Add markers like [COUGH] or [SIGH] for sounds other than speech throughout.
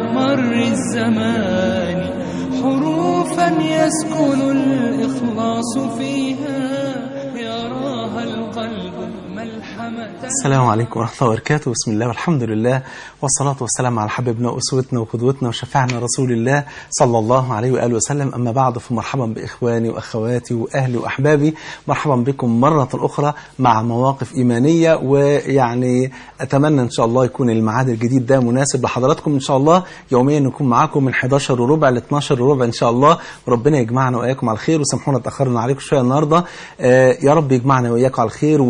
مر الزمان حروفا يسكن الإخلاص فيها يراها القلب السلام عليكم ورحمة الله وبركاته بسم الله والحمد لله والصلاة والسلام على حبيبنا وأسوتنا وقدوتنا وشفاعنا رسول الله صلى الله عليه وآله وسلم أما بعد فمرحبا بإخواني وأخواتي وأهلي وأحبابي مرحبا بكم مرة أخرى مع مواقف إيمانية ويعني أتمنى إن شاء الله يكون الميعاد الجديد ده مناسب لحضراتكم إن شاء الله يوميا نكون معاكم من 11 وربع ل 12 وربع إن شاء الله ربنا يجمعنا وإياكم على الخير وسامحونا تأخرنا عليكم شوية النهاردة آه يا رب يجمعنا وإياكم على الخير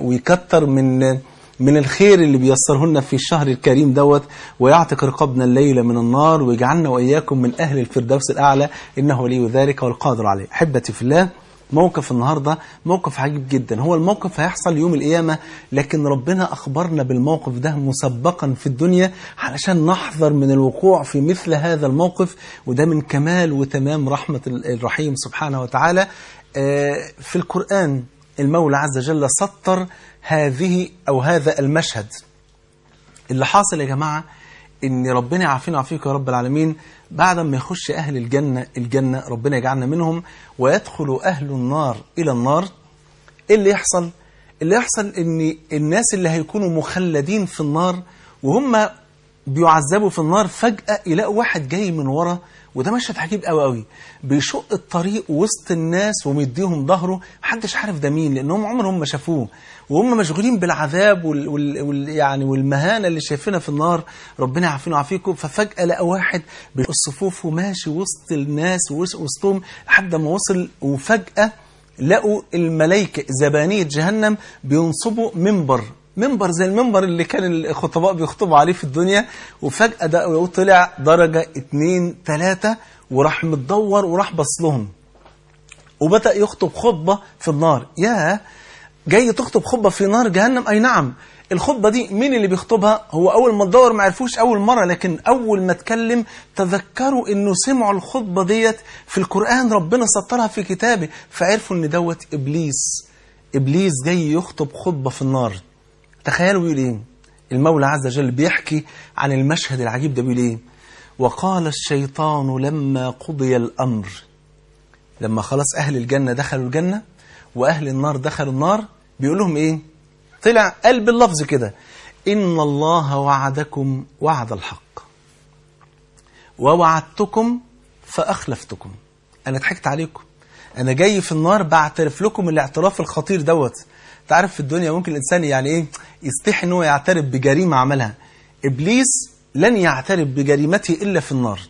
ويكتر أكتر من من الخير اللي بيسره لنا في الشهر الكريم دوت ويعتق رقابنا الليلة من النار ويجعلنا وإياكم من أهل الفردوس الأعلى إنه ولي ذلك والقادر عليه أحبتي في الله موقف النهاردة موقف عجيب جدا هو الموقف هيحصل يوم القيامة لكن ربنا أخبرنا بالموقف ده مسبقا في الدنيا علشان نحذر من الوقوع في مثل هذا الموقف وده من كمال وتمام رحمة الرحيم سبحانه وتعالى آه، في القرآن المولى عز وجل سطر هذه أو هذا المشهد اللي حاصل يا جماعة ان ربنا يعافينا ويعافيكم يا رب العالمين بعد ما يخش اهل الجنه الجنه ربنا يجعلنا منهم ويدخل اهل النار الى النار ايه اللي يحصل اللي يحصل ان الناس اللي هيكونوا مخلدين في النار وهم بيعذبوا في النار فجاه يلاقوا واحد جاي من ورا وده مشهد عجيب قوي قوي بيشق الطريق وسط الناس ومديهم ظهره محدش عارف ده مين لانهم عمرهم ما شافوه وهم مشغولين بالعذاب وال, وال, وال يعني والمهانه اللي شايفينها في النار ربنا يعافينا ويعافيكم ففجاه لقى واحد بالصفوف وماشي وسط الناس وسطهم لحد ما وصل وفجاه لقوا الملائكه زبانيه جهنم بينصبوا منبر منبر زي المنبر اللي كان الخطباء بيخطبوا عليه في الدنيا وفجأة ده طلع درجة اثنين ثلاثه وراح متدور وراح بص لهم وبدأ يخطب خطبة في النار ياه جاي تخطب خطبة في نار جهنم أي نعم الخطبة دي مين اللي بيخطبها هو أول ما تدور ما عرفوش أول مرة لكن أول ما اتكلم تذكروا إنه سمعوا الخطبة ديت في القرآن ربنا سطرها في كتابه فعرفوا إن دوت إبليس إبليس جاي يخطب خطبة في النار تخيلوا يقول إيه المولى عز وجل بيحكي عن المشهد العجيب ده بيقول إيه وقال الشيطان لما قضي الأمر لما خلاص أهل الجنة دخلوا الجنة وأهل النار دخلوا النار بيقول لهم إيه طلع قال باللفظ كده إن الله وعدكم وعد الحق ووعدتكم فأخلفتكم أنا ضحكت عليكم أنا جاي في النار بعترف لكم الاعتراف الخطير دوت أنت عارف في الدنيا ممكن الإنسان يعني إيه يستحي إن هو يعترف بجريمة عملها إبليس لن يعترف بجريمته إلا في النار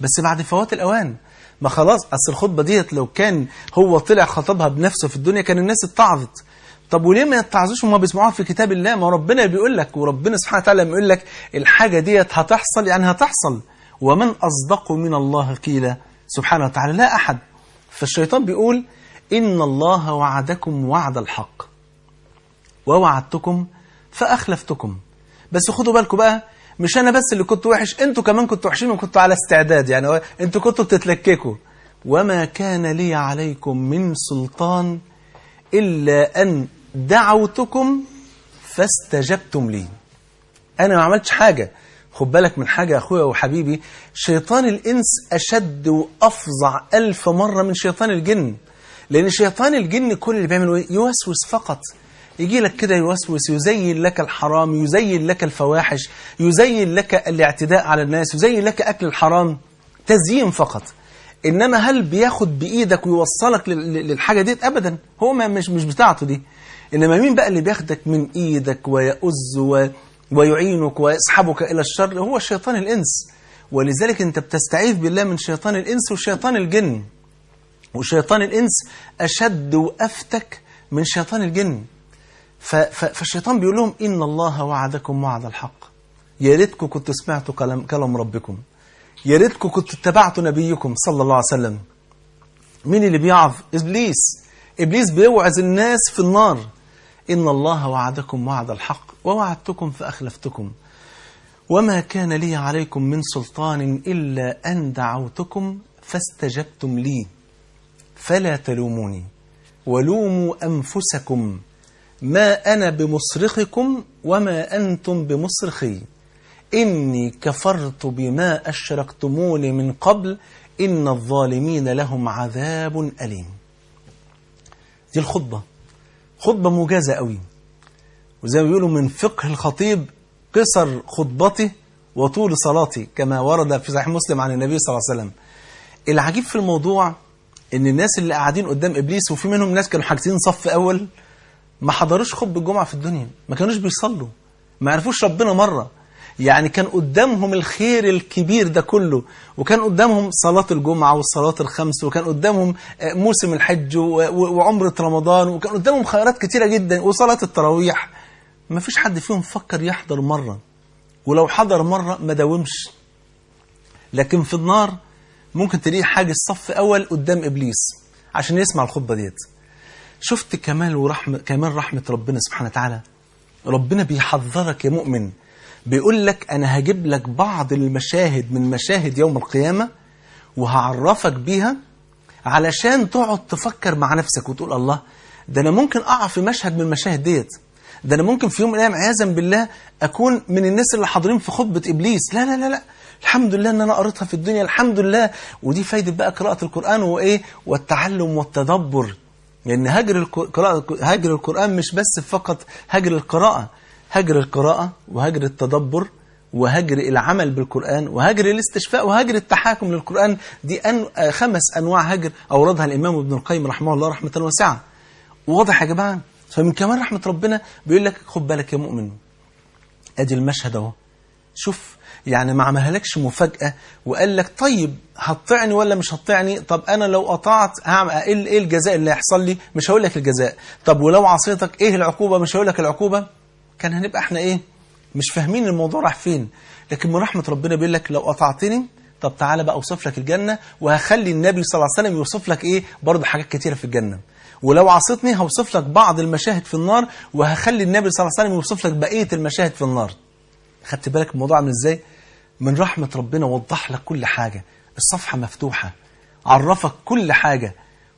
بس بعد فوات الأوان ما خلاص اصل الخطبه ديت لو كان هو طلع خطبها بنفسه في الدنيا كان الناس اتعظت طب وليه ما يتعظوش وما بيسمعوها في كتاب الله ما ربنا بيقول لك وربنا سبحانه وتعالى بيقول لك الحاجه ديت هتحصل يعني هتحصل ومن اصدق من الله قيلا سبحانه وتعالى لا احد فالشيطان بيقول ان الله وعدكم وعد الحق ووعدتكم فاخلفتكم بس خدوا بالكم بقى مش انا بس اللي كنت وحش انتوا كمان كنتوا وحشين وكنتوا على استعداد يعني انتوا كنتوا بتتلككوا وما كان لي عليكم من سلطان إلا أن دعوتكم فاستجبتم لي أنا ما عملتش حاجة خد بالك من حاجة يا أخويا وحبيبي شيطان الإنس أشد وأفظع ألف مرة من شيطان الجن لأن شيطان الجن كل اللي بيعمله يوسوس فقط يجي لك كده يوسوس يزين لك الحرام يزين لك الفواحش يزين لك الاعتداء على الناس يزين لك أكل الحرام تزيين فقط إنما هل بياخد بإيدك ويوصلك للحاجة ديت أبدا هو ما مش, مش بتاعته دي إنما مين بقى اللي بياخدك من إيدك ويؤز ويعينك ويسحبك إلى الشر هو شيطان الإنس ولذلك أنت بتستعيذ بالله من شيطان الإنس وشيطان الجن وشيطان الإنس أشد وأفتك من شيطان الجن فالشيطان بيقول لهم إن الله وعدكم وعد الحق يا ريتكم كنتوا سمعتوا كلام, كلام ربكم يا ريتكم كنتوا اتبعتوا نبيكم صلى الله عليه وسلم مين اللي بيعظ إبليس إبليس بيوعظ الناس في النار إن الله وعدكم وعد الحق ووعدتكم فأخلفتكم وما كان لي عليكم من سلطان إلا أن دعوتكم فاستجبتم لي فلا تلوموني ولوموا أنفسكم ما أنا بمصرخكم وما أنتم بمصرخي إني كفرت بما أشركتمون من قبل إن الظالمين لهم عذاب أليم دي الخطبة خطبة موجزة قوي وزي ما بيقولوا من فقه الخطيب قصر خطبته وطول صلاتي كما ورد في صحيح مسلم عن النبي صلى الله عليه وسلم العجيب في الموضوع ان الناس اللي قاعدين قدام ابليس وفي منهم ناس كانوا حاجزين صف اول ما حضروش خطب الجمعة في الدنيا ما كانوش بيصلوا ما عرفوش ربنا مرة يعني كان قدامهم الخير الكبير ده كله وكان قدامهم صلاة الجمعة والصلاة الخمس وكان قدامهم آه، موسم الحج وعمرة رمضان وكان قدامهم خيرات كتيرة جدا وصلاة التراويح ما فيش حد فيهم فكر يحضر مرة ولو حضر مرة ما داومش لكن في النار ممكن تلاقي حاجة الصف أول قدام إبليس عشان يسمع الخطبة ديت شفت كمال ورحمة كمال رحمة ربنا سبحانه وتعالى ربنا بيحذرك يا مؤمن بيقول لك أنا هجيب لك بعض المشاهد من مشاهد يوم القيامة وهعرفك بيها علشان تقعد تفكر مع نفسك وتقول الله ده أنا ممكن أقع في مشهد من المشاهد ديت ده أنا ممكن في يوم من الأيام عياذا بالله أكون من الناس اللي حاضرين في خطبة إبليس لا لا لا لا الحمد لله ان انا قريتها في الدنيا الحمد لله ودي فايده بقى قراءه القران وايه والتعلم والتدبر لأن يعني هجر القراءة هجر القرآن مش بس فقط هجر القراءة هجر القراءة وهجر التدبر وهجر العمل بالقرآن وهجر الاستشفاء وهجر التحاكم للقرآن دي أن خمس أنواع هجر أوردها الإمام ابن القيم رحمه الله رحمة واسعة واضح يا جماعة فمن كمان رحمة ربنا بيقول لك خد بالك يا مؤمن أدي المشهد أهو شوف يعني ما عملهالكش مفاجأة وقال لك طيب هتطعني ولا مش هتطعني طب انا لو قطعت هعمل إيه, ايه الجزاء اللي هيحصل لي مش هقول لك الجزاء طب ولو عصيتك ايه العقوبة مش هقول لك العقوبة كان هنبقى احنا ايه مش فاهمين الموضوع راح فين لكن من رحمة ربنا بيقول لك لو قطعتني طب تعالى بقى اوصف لك الجنة وهخلي النبي صلى الله عليه وسلم يوصف لك ايه برضه حاجات كتيرة في الجنة ولو عصيتني هوصف لك بعض المشاهد في النار وهخلي النبي صلى الله عليه وسلم يوصف لك بقية المشاهد في النار خدت بالك الموضوع عامل ازاي من رحمة ربنا وضح لك كل حاجة الصفحة مفتوحة عرفك كل حاجة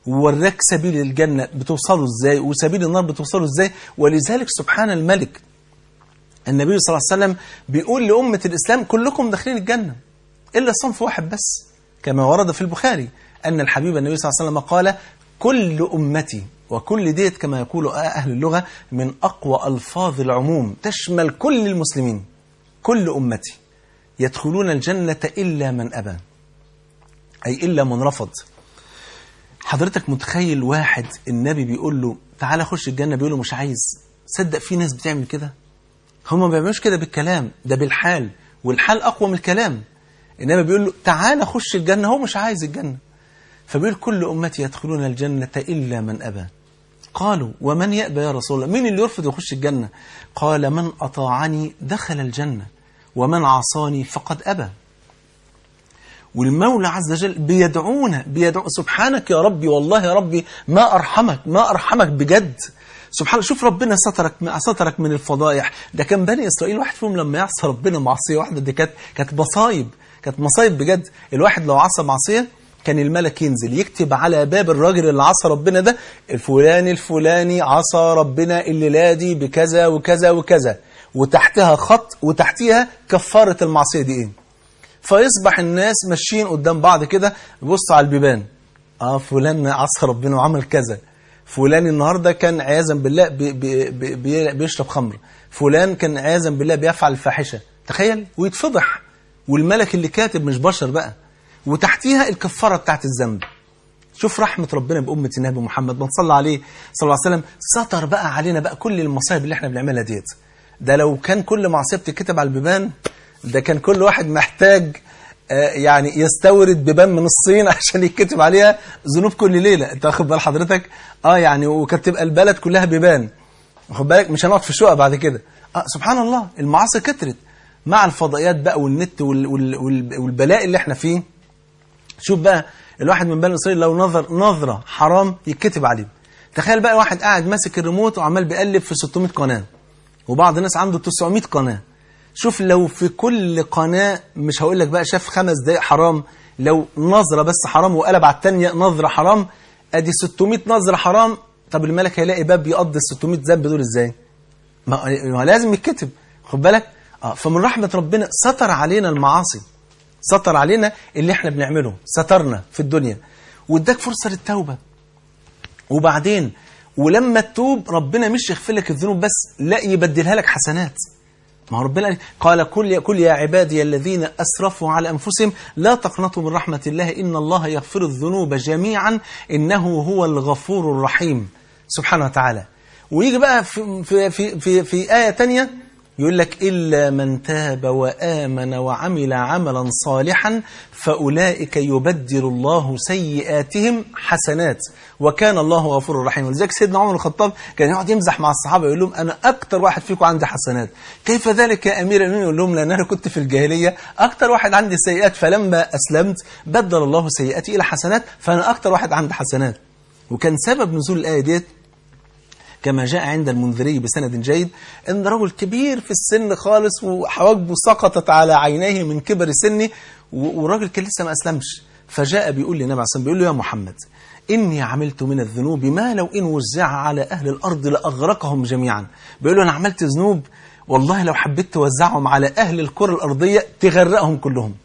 ووراك سبيل الجنة بتوصله ازاي وسبيل النار بتوصله ازاي ولذلك سبحان الملك النبي صلى الله عليه وسلم بيقول لأمة الإسلام كلكم داخلين الجنة إلا صنف واحد بس كما ورد في البخاري أن الحبيب النبي صلى الله عليه وسلم قال كل أمتي وكل ديت كما يقول أهل اللغة من أقوى ألفاظ العموم تشمل كل المسلمين كل أمتي يدخلون الجنة إلا من أبى أي إلا من رفض حضرتك متخيل واحد النبي بيقول له تعالى خش الجنة بيقول له مش عايز صدق في ناس بتعمل كده هم ما بيعملوش كده بالكلام ده بالحال والحال أقوى من الكلام إنما بيقول له تعالى خش الجنة هو مش عايز الجنة فبيقول كل أمتي يدخلون الجنة إلا من أبى قالوا ومن يأبى يا رسول الله مين اللي يرفض يخش الجنة قال من أطاعني دخل الجنة ومن عصاني فقد أبى والمولى عز وجل بيدعونا بيدعو سبحانك يا ربي والله يا ربي ما أرحمك ما أرحمك بجد سبحان شوف ربنا سترك سترك من الفضائح ده كان بني إسرائيل واحد فيهم لما يعصى ربنا معصية واحدة دي كانت كانت مصايب كانت مصايب بجد الواحد لو عصى معصية كان الملك ينزل يكتب على باب الراجل اللي عصى ربنا ده الفلاني الفلاني عصى ربنا الليلة دي بكذا وكذا وكذا وتحتها خط وتحتيها كفارة المعصية دي ايه فيصبح الناس ماشيين قدام بعض كده بص على البيبان اه فلان عصى ربنا وعمل كذا فلان النهاردة كان عياذا بالله بي بي بي بيشرب خمر فلان كان عياذا بالله بيفعل الفاحشه تخيل ويتفضح والملك اللي كاتب مش بشر بقى وتحتيها الكفارة بتاعت الذنب شوف رحمة ربنا بأمة النبي محمد ما عليه صلى الله عليه وسلم ستر بقى علينا بقى كل المصايب اللي احنا بنعملها ديت ده لو كان كل معصية بتتكتب على البيبان ده كان كل واحد محتاج آه، يعني يستورد بيبان من الصين [LAUGHS] عشان يتكتب عليها ذنوب كل ليلة انت واخد بال حضرتك اه يعني وكانت تبقى البلد كلها بيبان واخد بالك مش هنقعد في الشقة بعد كده اه سبحان الله المعاصي كترت مع الفضائيات بقى والنت والبلاء اللي احنا فيه شوف بقى الواحد من بني اسرائيل لو نظر نظرة حرام يتكتب عليه تخيل بقى واحد قاعد ماسك الريموت وعمال بيقلب في 600 قناه وبعض الناس عنده 900 قناة شوف لو في كل قناة مش هقول لك بقى شاف خمس دقايق حرام لو نظرة بس حرام وقلب على الثانيه نظرة حرام ادي 600 نظرة حرام طب الملك هيلاقي باب يقضي ال 600 ذنب دول ازاي ما لازم يتكتب خد بالك اه فمن رحمة ربنا ستر علينا المعاصي ستر علينا اللي احنا بنعمله سترنا في الدنيا واداك فرصة للتوبة وبعدين ولما تتوب ربنا مش يغفر لك الذنوب بس لا يبدلها لك حسنات ما ربنا قال كل كل يا عبادي الذين أسرفوا على أنفسهم لا تقنطوا من رحمة الله إن الله يغفر الذنوب جميعا إنه هو الغفور الرحيم سبحانه وتعالى ويجي بقى في, في, في, في, في آية ثانيه يقول لك إلا من تاب وآمن وعمل عملا صالحا فأولئك يبدل الله سيئاتهم حسنات وكان الله غفور رحيم ولذلك سيدنا عمر الخطاب كان يقعد يمزح مع الصحابة يقول لهم أنا أكتر واحد فيكم عندي حسنات كيف ذلك يا أمير المؤمنين يقول لهم لأن أنا كنت في الجاهلية أكتر واحد عندي سيئات فلما أسلمت بدل الله سيئاتي إلى حسنات فأنا أكتر واحد عندي حسنات وكان سبب نزول الآية ديت كما جاء عند المنذري بسند جيد أن رجل كبير في السن خالص وحواجبه سقطت على عينيه من كبر سنه والراجل كان لسه ما أسلمش فجاء بيقول للنبي عليه الصلاة بيقول له يا محمد إني عملت من الذنوب ما لو إن وزع على أهل الأرض لأغرقهم جميعا بيقول له أنا عملت ذنوب والله لو حبيت توزعهم على أهل الكرة الأرضية تغرقهم كلهم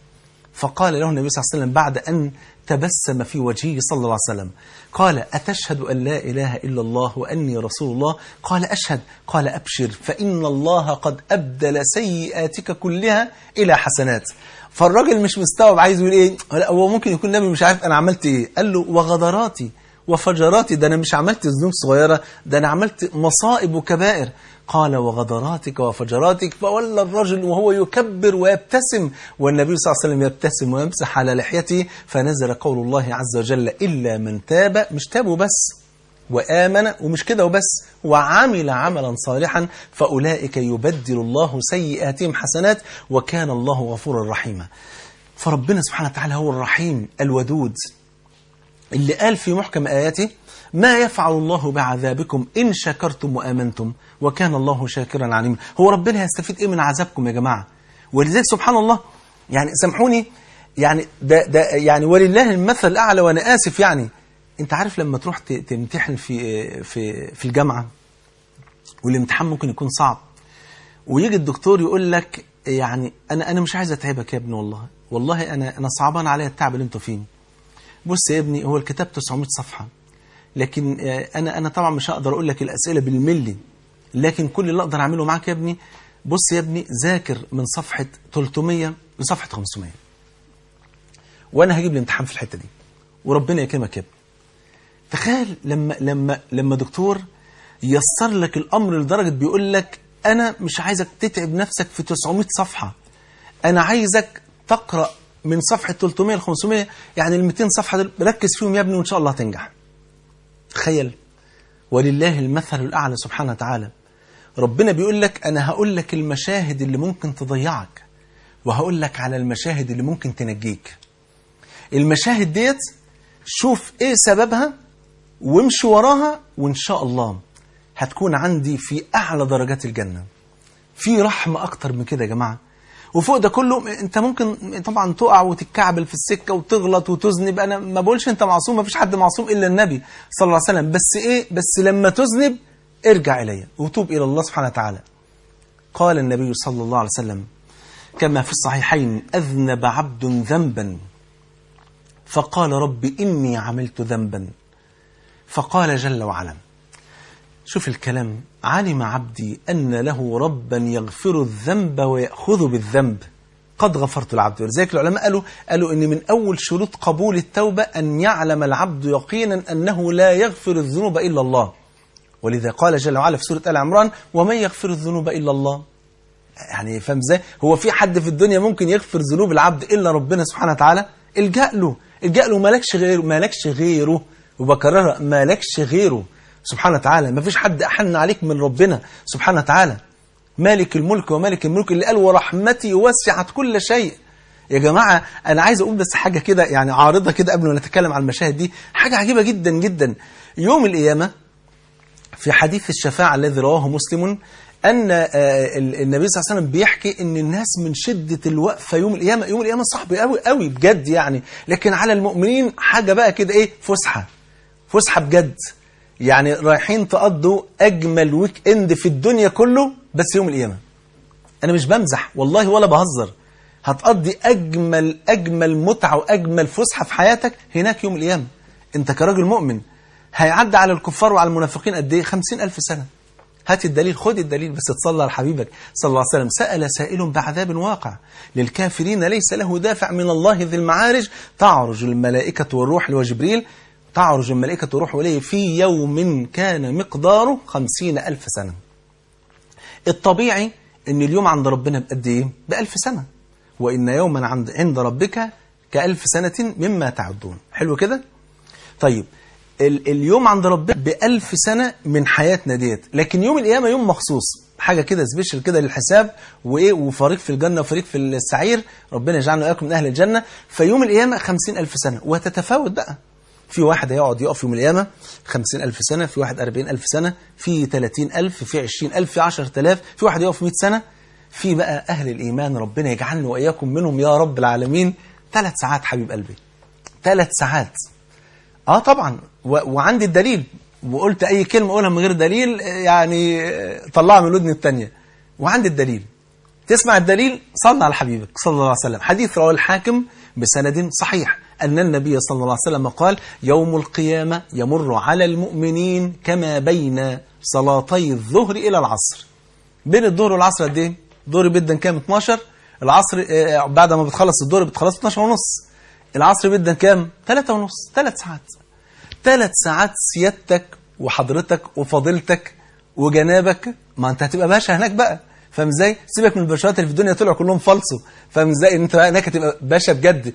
فقال له النبي صلى الله عليه وسلم بعد أن تبسم في وجهه صلى الله عليه وسلم قال أتشهد أن لا إله إلا الله وأني رسول الله قال أشهد قال أبشر فإن الله قد أبدل سيئاتك كلها إلى حسنات فالراجل مش مستوعب عايز يقول إيه هو ممكن يكون النبي مش عارف أنا عملت إيه قال له وغدراتي وفجراتي ده أنا مش عملت ذنوب صغيرة ده أنا عملت مصائب وكبائر قال وغدراتك وفجراتك فولى الرجل وهو يكبر ويبتسم والنبي صلى الله عليه وسلم يبتسم ويمسح على لحيته فنزل قول الله عز وجل إلا من تاب مش تابوا بس وآمن ومش كده وبس وعمل عملا صالحا فأولئك يبدل الله سيئاتهم حسنات وكان الله غفورا رحيما فربنا سبحانه وتعالى هو الرحيم الودود اللي قال في محكم آياته ما يفعل الله بعذابكم إن شكرتم وآمنتم وكان الله شاكرا عليما هو ربنا هيستفيد إيه من عذابكم يا جماعة ولذلك سبحان الله يعني سامحوني يعني ده ده يعني ولله المثل الأعلى وأنا آسف يعني أنت عارف لما تروح تمتحن في في في الجامعة والامتحان ممكن يكون صعب ويجي الدكتور يقول لك يعني أنا أنا مش عايز أتعبك يا ابني والله والله أنا أنا صعبان عليا التعب اللي أنتوا فيه بص يا ابني هو الكتاب 900 صفحة لكن آه، أنا أنا طبعا مش هقدر أقول لك الأسئلة بالملي لكن كل اللي أقدر أعمله معاك يا ابني بص يا ابني ذاكر من صفحة 300 لصفحة 500 وأنا هجيب الامتحان في الحتة دي وربنا يكرمك يا ابني تخيل لما لما لما دكتور يسر لك الأمر لدرجة بيقول لك أنا مش عايزك تتعب نفسك في 900 صفحة أنا عايزك تقرأ من صفحة 300 ل 500 يعني ال 200 صفحة دول ركز فيهم يا ابني وإن شاء الله هتنجح تخيل ولله المثل الأعلى سبحانه وتعالى ربنا بيقول لك أنا هقول لك المشاهد اللي ممكن تضيعك وهقول لك على المشاهد اللي ممكن تنجيك المشاهد ديت شوف إيه سببها وامشي وراها وإن شاء الله هتكون عندي في أعلى درجات الجنة في رحمة أكتر من كده يا جماعة وفوق ده كله انت ممكن طبعا تقع وتتكعبل في السكه وتغلط وتذنب انا ما بقولش انت معصوم ما فيش حد معصوم الا النبي صلى الله عليه وسلم بس ايه بس لما تذنب ارجع الي وتوب الى الله سبحانه وتعالى قال النبي صلى الله عليه وسلم كما في الصحيحين اذنب عبد ذنبا فقال رب اني عملت ذنبا فقال جل وعلا شوف الكلام علم عبدي أن له ربا يغفر الذنب ويأخذ بالذنب قد غفرت العبد ولذلك العلماء قالوا قالوا ان من اول شروط قبول التوبه ان يعلم العبد يقينا انه لا يغفر الذنوب الا الله ولذا قال جل وعلا في سوره ال عمران ومن يغفر الذنوب الا الله يعني فاهم ازاي هو في حد في الدنيا ممكن يغفر ذنوب العبد الا ربنا سبحانه وتعالى الجا له الجا له مالكش غيره مالكش غيره وبكررها مالكش غيره سبحانه وتعالى ما فيش حد أحن عليك من ربنا سبحانه وتعالى مالك الملك ومالك الملك اللي قال ورحمتي وسعت كل شيء يا جماعة أنا عايز أقول بس حاجة كده يعني عارضة كده قبل ما نتكلم عن المشاهد دي حاجة عجيبة جدا جدا يوم القيامة في حديث الشفاعة الذي رواه مسلم أن آه، النبي صلى الله عليه وسلم بيحكي أن الناس من شدة الوقفة يوم القيامة يوم القيامة صاحبي قوي قوي بجد يعني لكن على المؤمنين حاجة بقى كده إيه فسحة فسحة بجد يعني رايحين تقضوا أجمل ويك إند في الدنيا كله بس يوم القيامة أنا مش بمزح والله ولا بهزر هتقضي أجمل أجمل متعة وأجمل فسحة في حياتك هناك يوم القيامة أنت كراجل مؤمن هيعدي على الكفار وعلى المنافقين قد إيه خمسين ألف سنة هات الدليل خد الدليل بس تصلى على حبيبك صلى الله عليه وسلم سأل سائل بعذاب واقع للكافرين ليس له دافع من الله ذي المعارج تعرج الملائكة والروح وجبريل تعرج الملائكة تروح إليه في يوم كان مقداره خمسين ألف سنة الطبيعي أن اليوم عند ربنا بقد إيه؟ بألف سنة وإن يوما عند عند ربك كألف سنة مما تعدون حلو كده؟ طيب ال اليوم عند ربنا بألف سنة من حياتنا ديت لكن يوم القيامة يوم مخصوص حاجة كده سبيشل كده للحساب وإيه وفريق في الجنة وفريق في السعير ربنا يجعلنا وإياكم من أهل الجنة فيوم القيامة خمسين ألف سنة وتتفاوت بقى في واحد هيقعد يقف يوم القيامة 50000 سنة في واحد 40000 سنة في 30000 في 20000 في 10000 في واحد يقف 100 سنة في بقى أهل الإيمان ربنا يجعلنا وإياكم منهم يا رب العالمين ثلاث ساعات حبيب قلبي ثلاث ساعات آه طبعا وعندي الدليل وقلت أي كلمة أقولها من غير دليل يعني طلعها من الودن الثانيه وعندي الدليل تسمع الدليل صلى على حبيبك صلى الله عليه وسلم حديث رواه الحاكم بسند صحيح أن النبي صلى الله عليه وسلم قال يوم القيامة يمر على المؤمنين كما بين صلاتي الظهر إلى العصر بين الظهر والعصر قد ايه؟ الظهر بيدا كام 12 العصر آه، بعد ما بتخلص الظهر بتخلص 12 ونص العصر بدا كام 3 ونص 3 ساعات 3 ساعات سيادتك وحضرتك وفضيلتك وجنابك ما انت هتبقى باشا هناك بقى فاهم ازاي سيبك من البشرات اللي في الدنيا طلعوا كلهم فالصو فاهم ازاي انت بقى هناك تبقى باشا بجد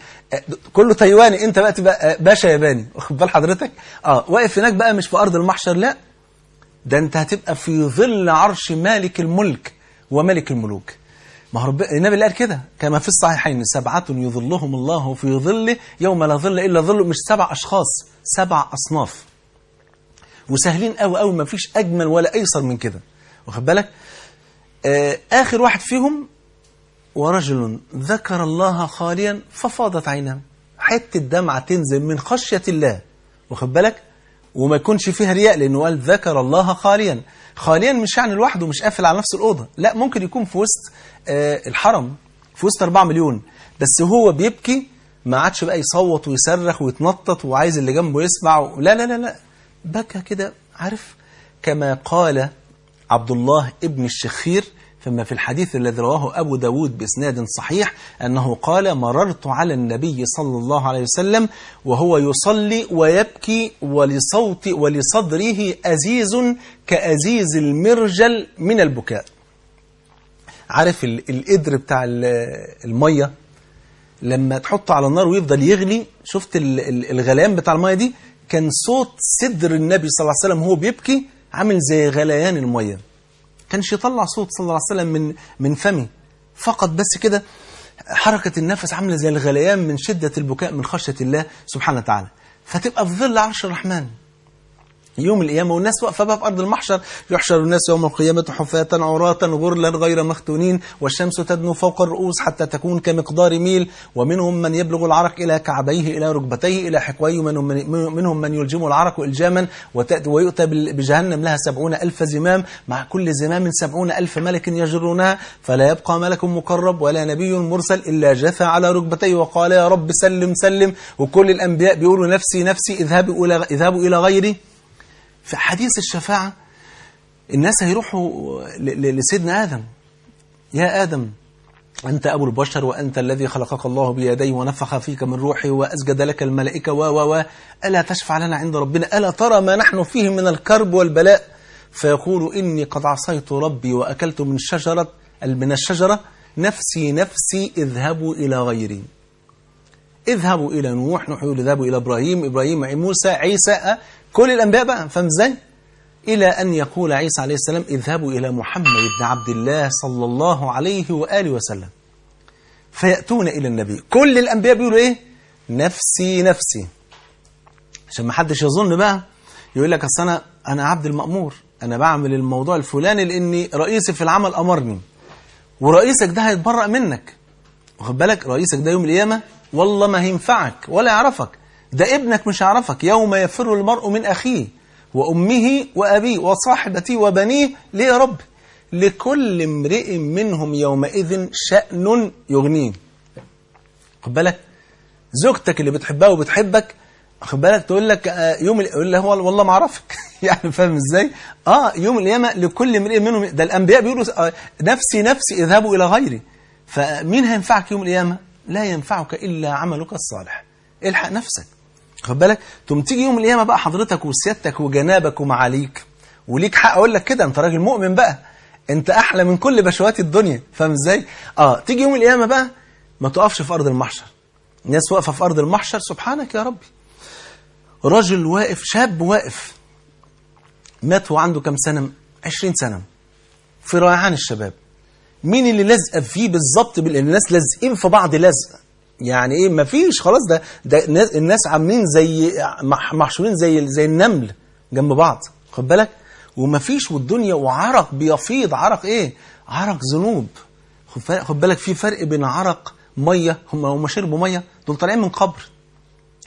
كله تايواني انت بقى تبقى باشا ياباني [LAUGHS] واخد بال حضرتك اه واقف هناك بقى مش في ارض المحشر لا ده انت هتبقى في ظل عرش مالك الملك وملك الملوك ما هو رب النبي اللي قال كده كما في الصحيحين سبعة يظلهم الله في ظله يوم لا ظل إلا ظله مش سبع أشخاص سبع أصناف وسهلين قوي قوي ما فيش أجمل ولا أيسر من كده واخد بالك آه، آخر واحد فيهم ورجل ذكر الله خاليا ففاضت عيناه حتة دمعة تنزل من خشية الله واخد بالك وما يكونش فيها رياء لأنه قال ذكر الله خاليا خاليا مش يعني لوحده مش قافل على نفس الأوضة لا ممكن يكون في وسط آه الحرم في وسط 4 مليون بس هو بيبكي ما عادش بقى يصوت ويصرخ ويتنطط وعايز اللي جنبه يسمع لا لا لا لا بكى كده عارف كما قال عبد الله ابن الشخير فما في الحديث الذي رواه أبو داود بإسناد صحيح أنه قال مررت على النبي صلى الله عليه وسلم وهو يصلي ويبكي ولصوت ولصدره أزيز كأزيز المرجل من البكاء عارف القدر بتاع المية لما تحطه على النار ويفضل يغلي شفت الغلام بتاع المية دي كان صوت صدر النبي صلى الله عليه وسلم هو بيبكي عامل زي غليان المية كانش يطلع صوت صلى الله عليه وسلم من من فمه فقط بس كده حركة النفس عاملة زي الغليان من شدة البكاء من خشية الله سبحانه وتعالى فتبقى في ظل عرش الرحمن يوم القيامة والناس واقفة بقى في أرض المحشر يحشر الناس يوم القيامة حفاة عراة غرلا غير مختونين والشمس تدنو فوق الرؤوس حتى تكون كمقدار ميل ومنهم من يبلغ العرق إلى كعبيه إلى ركبتيه إلى حقويه منهم من, منهم من يلجم العرق إلجاما ويؤتى بجهنم لها سبعون ألف زمام مع كل زمام سبعون ألف ملك يجرونها فلا يبقى ملك مقرب ولا نبي مرسل إلا جثى على ركبتيه وقال يا رب سلم سلم وكل الأنبياء بيقولوا نفسي نفسي اذهبوا إلى, اذهبوا إلى غيري في حديث الشفاعة الناس هيروحوا لسيدنا آدم يا آدم أنت أبو البشر وأنت الذي خلقك الله بيديه ونفخ فيك من روحي وأسجد لك الملائكة و و و ألا تشفع لنا عند ربنا ألا ترى ما نحن فيه من الكرب والبلاء فيقول إني قد عصيت ربي وأكلت من شجرة من الشجرة نفسي نفسي اذهبوا إلى غيري اذهبوا إلى نوح نوح يقول اذهبوا إلى إبراهيم إبراهيم إيه، موسى عيسى أه؟ كل الأنبياء بقى فاهم ازاي؟ إلى أن يقول عيسى عليه السلام اذهبوا إلى محمد بن عبد الله صلى الله عليه وآله وسلم فيأتون إلى النبي كل الأنبياء بيقولوا إيه؟ نفسي نفسي عشان ما حدش يظن بقى يقول لك أصل أنا أنا عبد المأمور أنا بعمل الموضوع الفلاني لأني رئيسي في العمل أمرني ورئيسك ده هيتبرأ منك واخد بالك رئيسك ده يوم القيامة والله ما هينفعك ولا يعرفك ده ابنك مش عارفك يوم يفر المرء من أخيه وأمه وأبيه وصاحبته وبنيه ليه يا رب لكل امرئ منهم يومئذ شأن يغنيه خد بالك زوجتك اللي بتحبها وبتحبك خد بالك تقول لك آه، يوم يقول له والله ما اعرفك [LAUGHS] يعني فاهم ازاي اه يوم القيامه لكل امرئ منهم ده الانبياء بيقولوا آه، نفسي نفسي اذهبوا الى غيري فمين هينفعك يوم القيامه لا ينفعك الا عملك الصالح الحق نفسك خد بالك تقوم تيجي يوم القيامه بقى حضرتك وسيادتك وجنابك ومعاليك وليك حق اقول لك كده انت راجل مؤمن بقى انت احلى من كل بشوات الدنيا فاهم ازاي اه تيجي يوم القيامه بقى ما تقفش في ارض المحشر الناس واقفه في ارض المحشر سبحانك يا ربي رجل واقف شاب واقف مات وعنده كم سنه 20 سنه في ريعان الشباب مين اللي لازقه فيه بالظبط الناس لازقين في بعض لازقه يعني ايه مفيش خلاص ده, ده الناس عاملين زي محشورين زي زي النمل جنب بعض خد بالك ومفيش والدنيا وعرق بيفيض عرق ايه عرق ذنوب خد بالك في فرق بين عرق ميه هم هم شربوا ميه دول طالعين من قبر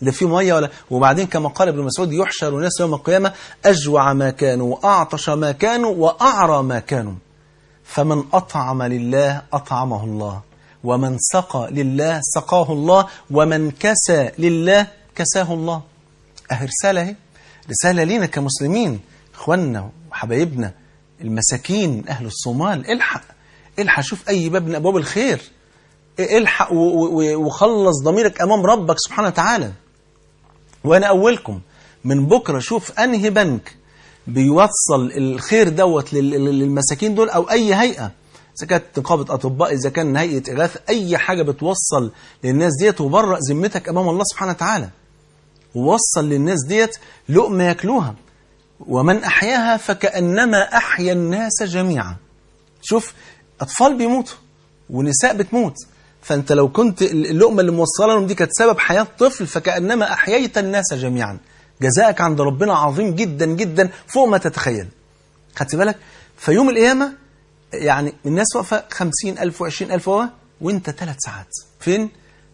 لا في ميه ولا وبعدين كما قال ابن مسعود يحشر الناس يوم القيامه اجوع ما كانوا واعطش ما كانوا واعرى ما كانوا فمن اطعم لله اطعمه الله ومن سقى لله سقاه الله ومن كسى لله كساه الله أهي رسالة هي رسالة لينا كمسلمين إخواننا وحبايبنا المساكين أهل الصومال الحق الحق شوف أي باب من أبواب الخير الحق وخلص ضميرك أمام ربك سبحانه وتعالى وأنا أولكم من بكرة شوف أنهي بنك بيوصل الخير دوت للمساكين دول أو أي هيئة إذا كانت نقابة أطباء إذا كان هيئة إغاثة أي حاجة بتوصل للناس ديت وبرأ ذمتك أمام الله سبحانه وتعالى ووصل للناس ديت لقمة ياكلوها ومن أحياها فكأنما أحيا الناس جميعا شوف أطفال بيموتوا ونساء بتموت فأنت لو كنت اللقمة اللي موصلة لهم دي كانت سبب حياة طفل فكأنما أحييت الناس جميعا جزائك عند ربنا عظيم جدا جدا فوق ما تتخيل خدت بالك فيوم القيامة يعني الناس واقفة خمسين ألف وعشرين ألف وانت ثلاث ساعات فين؟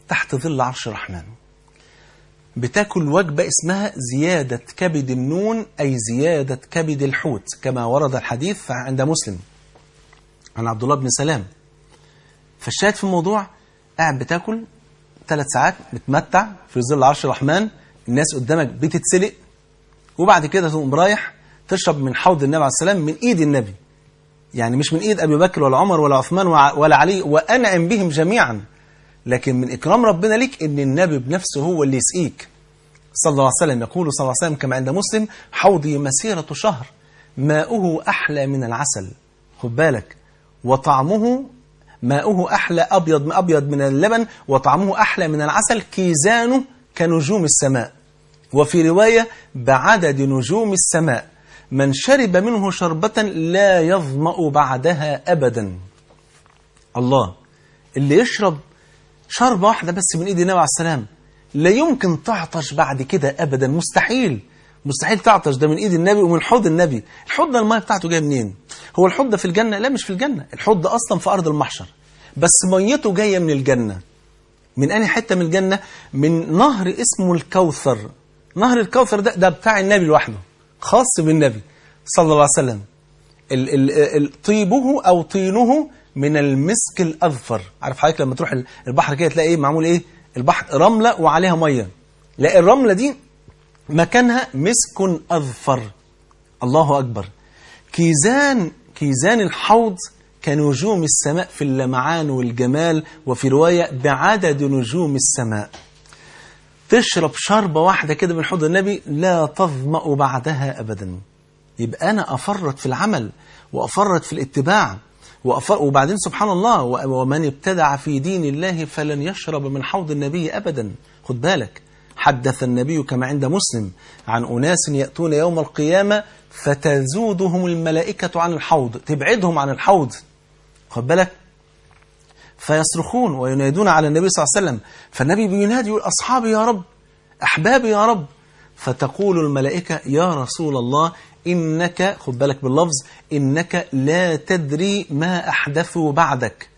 تحت ظل عرش الرحمن بتاكل وجبة اسمها زيادة كبد النون أي زيادة كبد الحوت كما ورد الحديث عند مسلم عن عبد الله بن سلام فالشاهد في الموضوع قاعد بتاكل ثلاث ساعات بتمتع في ظل عرش الرحمن الناس قدامك بتتسلق وبعد كده تقوم رايح تشرب من حوض النبي عليه السلام من ايد النبي يعني مش من ايد ابي بكر ولا عمر ولا عثمان ولا علي وانعم بهم جميعا لكن من اكرام ربنا ليك ان النبي بنفسه هو اللي يسقيك صلى الله عليه وسلم يقول صلى الله عليه وسلم كما عند مسلم حوضي مسيرة شهر ماؤه أحلى من العسل خد بالك وطعمه ماؤه أحلى أبيض من أبيض من اللبن وطعمه أحلى من العسل كيزانه كنجوم السماء وفي رواية بعدد نجوم السماء من شرب منه شربة لا يظمأ بعدها أبدا الله اللي يشرب شربة واحدة بس من إيد النبي عليه السلام لا يمكن تعطش بعد كده أبدا مستحيل مستحيل تعطش ده من إيد النبي ومن حوض النبي الحوض ده المية بتاعته جاية منين هو الحوض ده في الجنة لا مش في الجنة الحوض ده أصلا في أرض المحشر بس ميته جاية من الجنة من أنهي حتة من الجنة من نهر اسمه الكوثر نهر الكوثر ده ده بتاع النبي لوحده خاص بالنبي صلى الله عليه وسلم طيبه أو طينه من المسك الأظفر عارف حضرتك لما تروح البحر كده تلاقي إيه معمول إيه البحر رملة وعليها مية لا الرملة دي مكانها مسك أظفر الله أكبر كيزان كيزان الحوض كنجوم السماء في اللمعان والجمال وفي رواية بعدد نجوم السماء تشرب شربة واحدة كده من حوض النبي لا تظمأ بعدها أبدا يبقى أنا أفرط في العمل وأفرط في الاتباع وأفر... وبعدين سبحان الله ومن ابتدع في دين الله فلن يشرب من حوض النبي أبدا خد بالك حدث النبي كما عند مسلم عن أناس يأتون يوم القيامة فتزودهم الملائكة عن الحوض تبعدهم عن الحوض خد بالك فيصرخون وينادون على النبي صلى الله عليه وسلم فالنبي بينادي يقول أصحابي يا رب أحبابي يا رب فتقول الملائكة يا رسول الله إنك خد بالك باللفظ إنك لا تدري ما أحدثوا بعدك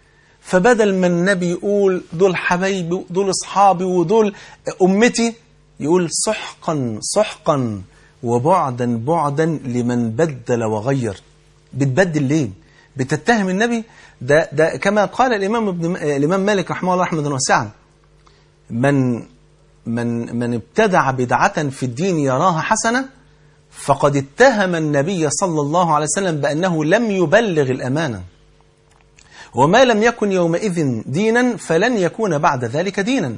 فبدل ما النبي يقول دول حبايبي دول أصحابي ودول أمتي يقول سحقا سحقا وبعدا بعدا لمن بدل وغير بتبدل ليه؟ بتتهم النبي ده ده كما قال الإمام ابن الإمام مالك رحمه الله رحمة واسعة من من من ابتدع بدعة في الدين يراها حسنة فقد اتهم النبي صلى الله عليه وسلم بأنه لم يبلغ الأمانة وما لم يكن يومئذ دينا فلن يكون بعد ذلك دينا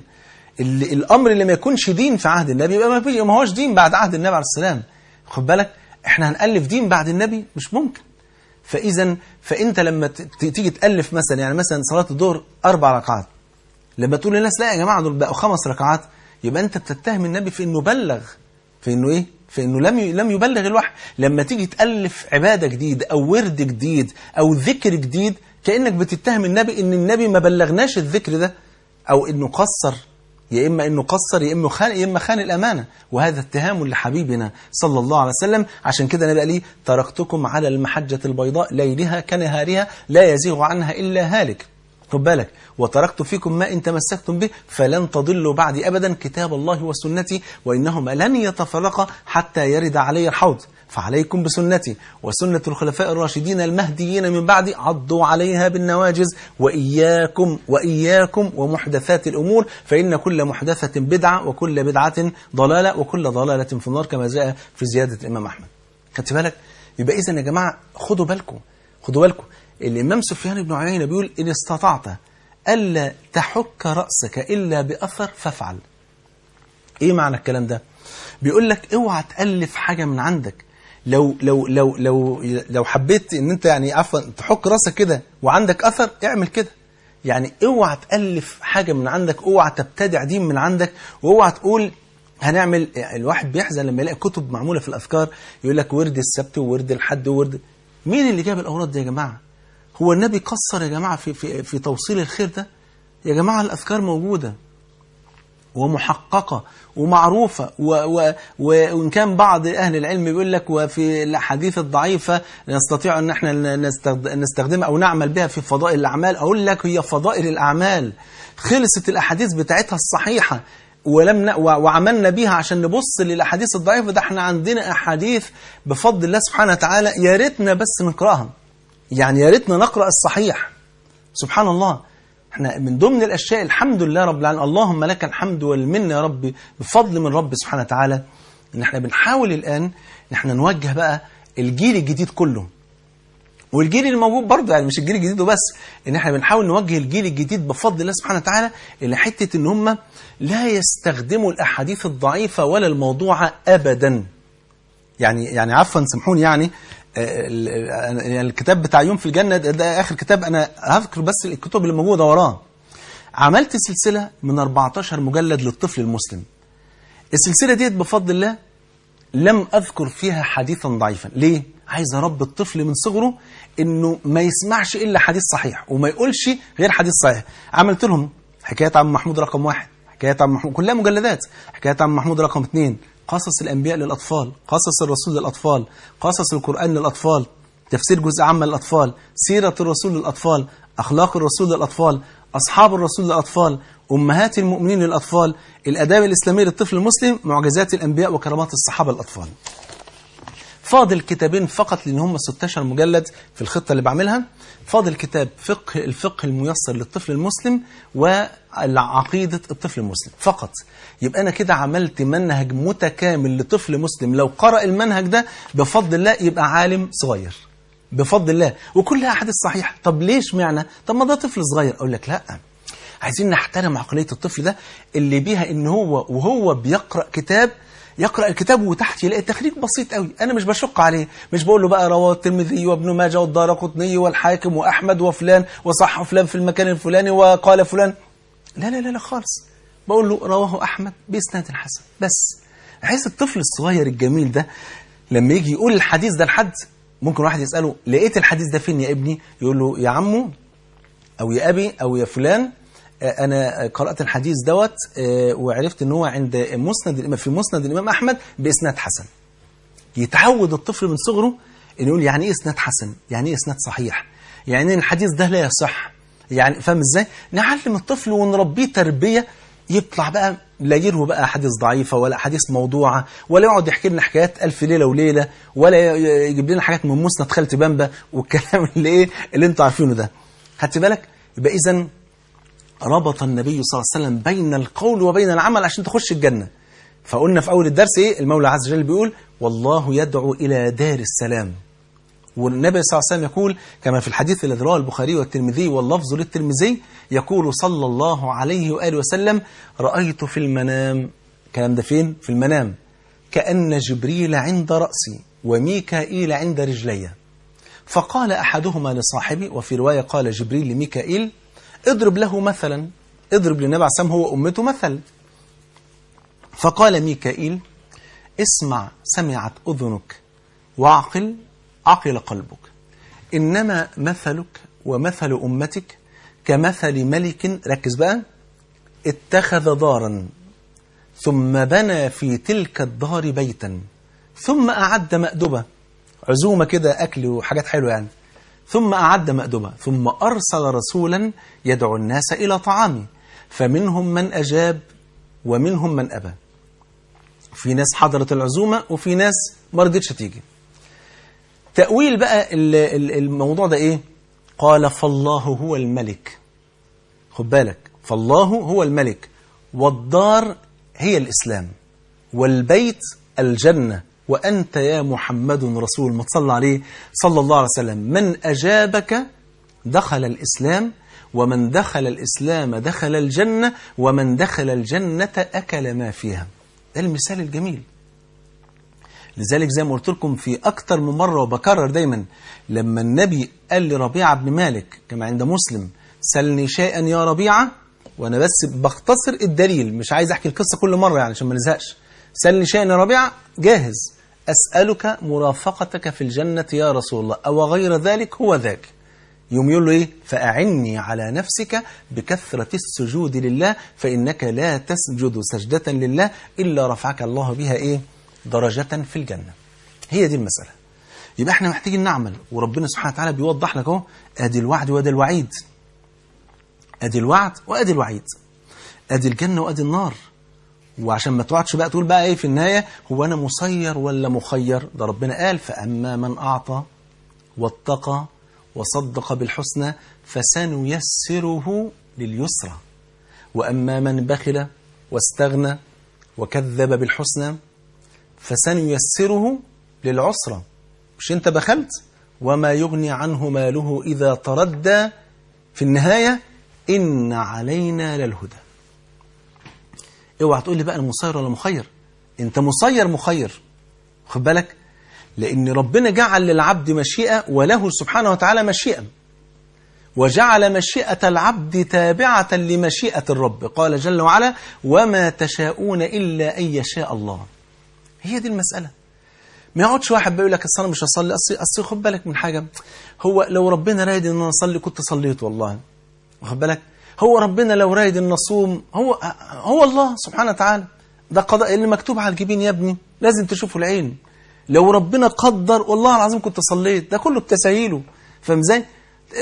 الأمر اللي ما يكونش دين في عهد النبي يبقى ما هوش دين بعد عهد النبي عليه السلام خد بالك احنا هنألف دين بعد النبي مش ممكن فإذا فأنت لما تيجي تألف مثلا يعني مثلا صلاة الظهر أربع ركعات لما تقول للناس لا يا جماعة دول بقوا خمس ركعات يبقى أنت بتتهم النبي في إنه بلغ في إنه إيه؟ في إنه لم لم يبلغ الوحي لما تيجي تألف عبادة جديد أو ورد جديد أو ذكر جديد كأنك بتتهم النبي إن النبي ما بلغناش الذكر ده أو إنه قصر يا إما أنه قصر يا إما خان يا إما خان الأمانة وهذا اتهام لحبيبنا صلى الله عليه وسلم عشان كده نبقى ليه لي تركتكم على المحجة البيضاء ليلها كنهارها لا يزيغ عنها إلا هالك خد بالك وتركت فيكم ما إن تمسكتم به فلن تضلوا بعدي أبدا كتاب الله وسنتي وإنهما لن يتفرقا حتى يرد علي الحوض فعليكم بسنتي وسنة الخلفاء الراشدين المهديين من بعدي عضوا عليها بالنواجز وإياكم وإياكم ومحدثات الأمور فإن كل محدثة بدعة وكل بدعة ضلالة وكل ضلالة في النار كما جاء في زيادة الإمام أحمد خدت بالك يبقى إذا يا جماعة خدوا بالكم خدوا بالكم الإمام سفيان بن عيينة بيقول إن استطعت ألا تحك رأسك إلا بأثر فافعل إيه معنى الكلام ده بيقول لك اوعى تألف حاجة من عندك لو لو لو لو لو حبيت ان انت يعني عفوا تحك راسك كده وعندك اثر اعمل كده يعني اوعى تالف حاجه من عندك اوعى تبتدع دين من عندك واوعى تقول هنعمل الواحد بيحزن لما يلاقي كتب معموله في الافكار يقول لك ورد السبت وورد الحد وورد مين اللي جاب الاوراد دي يا جماعه هو النبي قصر يا جماعه في في في توصيل الخير ده يا جماعه الافكار موجوده ومحققة ومعروفة وإن كان بعض أهل العلم بيقول لك وفي الحديث الضعيفة نستطيع أن احنا نستخدمها أو نعمل بها في فضائل الأعمال أقول لك هي فضائل الأعمال خلصت الأحاديث بتاعتها الصحيحة ولم ن... وعملنا بيها عشان نبص للاحاديث الضعيفه ده احنا عندنا احاديث بفضل الله سبحانه وتعالى يا ريتنا بس نقراها يعني يا ريتنا نقرا الصحيح سبحان الله احنا من ضمن الاشياء الحمد لله رب العالمين اللهم لك الحمد والمنه يا ربي بفضل من رب سبحانه وتعالى ان احنا بنحاول الان ان احنا نوجه بقى الجيل الجديد كله والجيل الموجود برضه يعني مش الجيل الجديد وبس ان احنا بنحاول نوجه الجيل الجديد بفضل الله سبحانه وتعالى الى حته ان هم لا يستخدموا الاحاديث الضعيفه ولا الموضوعه ابدا يعني يعني عفوا سامحوني يعني آه، يعني الكتاب بتاع يوم في الجنة ده آخر كتاب أنا هذكر بس الكتب اللي موجودة وراه عملت سلسلة من 14 مجلد للطفل المسلم السلسلة ديت بفضل الله لم أذكر فيها حديثا ضعيفا ليه؟ عايز أربي الطفل من صغره إنه ما يسمعش إلا حديث صحيح وما يقولش غير حديث صحيح عملت لهم حكاية عم محمود رقم واحد حكاية عم محمود كلها مجلدات حكاية عم محمود رقم اثنين قصص الأنبياء للأطفال قصص الرسول للأطفال قصص القرآن للأطفال تفسير جزء عام للأطفال سيرة الرسول للأطفال أخلاق الرسول للأطفال أصحاب الرسول للأطفال أمهات المؤمنين للأطفال الأداب الإسلامية للطفل المسلم معجزات الأنبياء وكرامات الصحابة للأطفال فاضل كتابين فقط لان هم 16 مجلد في الخطه اللي بعملها فاضل كتاب فقه الفقه الميسر للطفل المسلم وعقيده الطفل المسلم فقط يبقى انا كده عملت منهج متكامل لطفل مسلم لو قرأ المنهج ده بفضل الله يبقى عالم صغير بفضل الله وكلها احاديث صحيحه طب ليش معنى طب ما ده طفل صغير اقول لك لا عايزين نحترم عقليه الطفل ده اللي بيها ان هو وهو بيقرأ كتاب يقرأ الكتاب وتحت يلاقي التخريج بسيط قوي أنا مش بشق عليه مش بقول له بقى رواه الترمذي وابن ماجه والدارقطني والحاكم وأحمد وفلان وصح فلان في المكان الفلاني وقال فلان لا لا لا, لا خالص بقول له رواه أحمد بإسناد حسن بس عايز الطفل الصغير الجميل ده لما يجي يقول الحديث ده لحد ممكن واحد يسأله لقيت الحديث ده فين يا ابني يقول له يا عمو أو يا أبي أو يا فلان انا قرات الحديث دوت آه، وعرفت ان هو عند مسند الامام في مسند الامام احمد باسناد حسن يتعود الطفل من صغره انه يقول يعني ايه اسناد حسن يعني ايه اسناد صحيح يعني الحديث ده لا يصح يعني فاهم ازاي نعلم الطفل ونربيه تربيه يطلع بقى لا يروي بقى احاديث ضعيفه ولا احاديث موضوعه ولا يقعد يحكي لنا حكايات الف ليله وليله ولا يجيب لنا حاجات من مسند خالتي بامبا والكلام [LAUGHS] اللي ايه اللي انتوا عارفينه ده خدت بالك يبقى اذا ربط النبي صلى الله عليه وسلم بين القول وبين العمل عشان تخش الجنة فقلنا في أول الدرس إيه المولى عز وجل بيقول والله يدعو إلى دار السلام والنبي صلى الله عليه وسلم يقول كما في الحديث الذي رواه البخاري والترمذي واللفظ للترمذي يقول صلى الله عليه وآله وسلم رأيت في المنام الكلام ده فين؟ في المنام كأن جبريل عند رأسي وميكائيل عند رجلي فقال أحدهما لصاحبي وفي رواية قال جبريل لميكائيل اضرب له مثلا اضرب للنبي عليه هو وأمته مثلا فقال ميكائيل اسمع سمعت أذنك واعقل عقل قلبك إنما مثلك ومثل أمتك كمثل ملك ركز بقى اتخذ دارا ثم بنى في تلك الدار بيتا ثم أعد مأدبة عزومة كده أكل وحاجات حلوة يعني ثم أعد مأدبة ثم أرسل رسولا يدعو الناس إلى طعامه فمنهم من أجاب ومنهم من أبى في ناس حضرت العزومة وفي ناس ما رضتش تيجي تأويل بقى الموضوع ده إيه قال فالله هو الملك خد بالك فالله هو الملك والدار هي الإسلام والبيت الجنة وأنت يا محمد رسول ما تصلى عليه صلى الله عليه وسلم من أجابك دخل الإسلام ومن دخل الإسلام دخل الجنة ومن دخل الجنة أكل ما فيها ده المثال الجميل لذلك زي ما قلت لكم في أكتر من مرة وبكرر دايما لما النبي قال لربيعة بن مالك كما عند مسلم سلني شيئا يا ربيعة وأنا بس بختصر الدليل مش عايز أحكي القصة كل مرة يعني عشان ما نزهقش شيئا شأن ربيعة جاهز أسألك مرافقتك في الجنة يا رسول الله أو غير ذلك هو ذاك يوم يقول له إيه فأعني على نفسك بكثرة السجود لله فإنك لا تسجد سجدة لله إلا رفعك الله بها إيه درجة في الجنة هي دي المسألة يبقى احنا محتاجين نعمل وربنا سبحانه وتعالى بيوضح لك اهو ادي الوعد وادي الوعيد ادي الوعد وادي الوعيد ادي الجنة وادي النار وعشان ما تقعدش بقى تقول بقى ايه في النهايه هو انا مسير ولا مخير ده ربنا قال فاما من اعطى واتقى وصدق بالحسنى فسنيسره لليسرى واما من بخل واستغنى وكذب بالحسنى فسنيسره للعسرى مش انت بخلت وما يغني عنه ماله اذا تردى في النهايه ان علينا للهدى اوعى تقول لي بقى المسير ولا مخير انت مسير مخير خد بالك لان ربنا جعل للعبد مشيئه وله سبحانه وتعالى مشيئه وجعل مشيئة العبد تابعة لمشيئة الرب قال جل وعلا وما تشاءون إلا أن يشاء الله هي دي المسألة ما يقعدش واحد بيقول لك انا مش هصلي اصل خد بالك من حاجة هو لو ربنا راد ان انا اصلي كنت صليت والله واخد بالك هو ربنا لو رايد النصوم هو هو الله سبحانه وتعالى ده قضاء اللي مكتوب على الجبين يا ابني لازم تشوفه العين لو ربنا قدر والله العظيم كنت صليت ده كله بتساهيله فاهم ازاي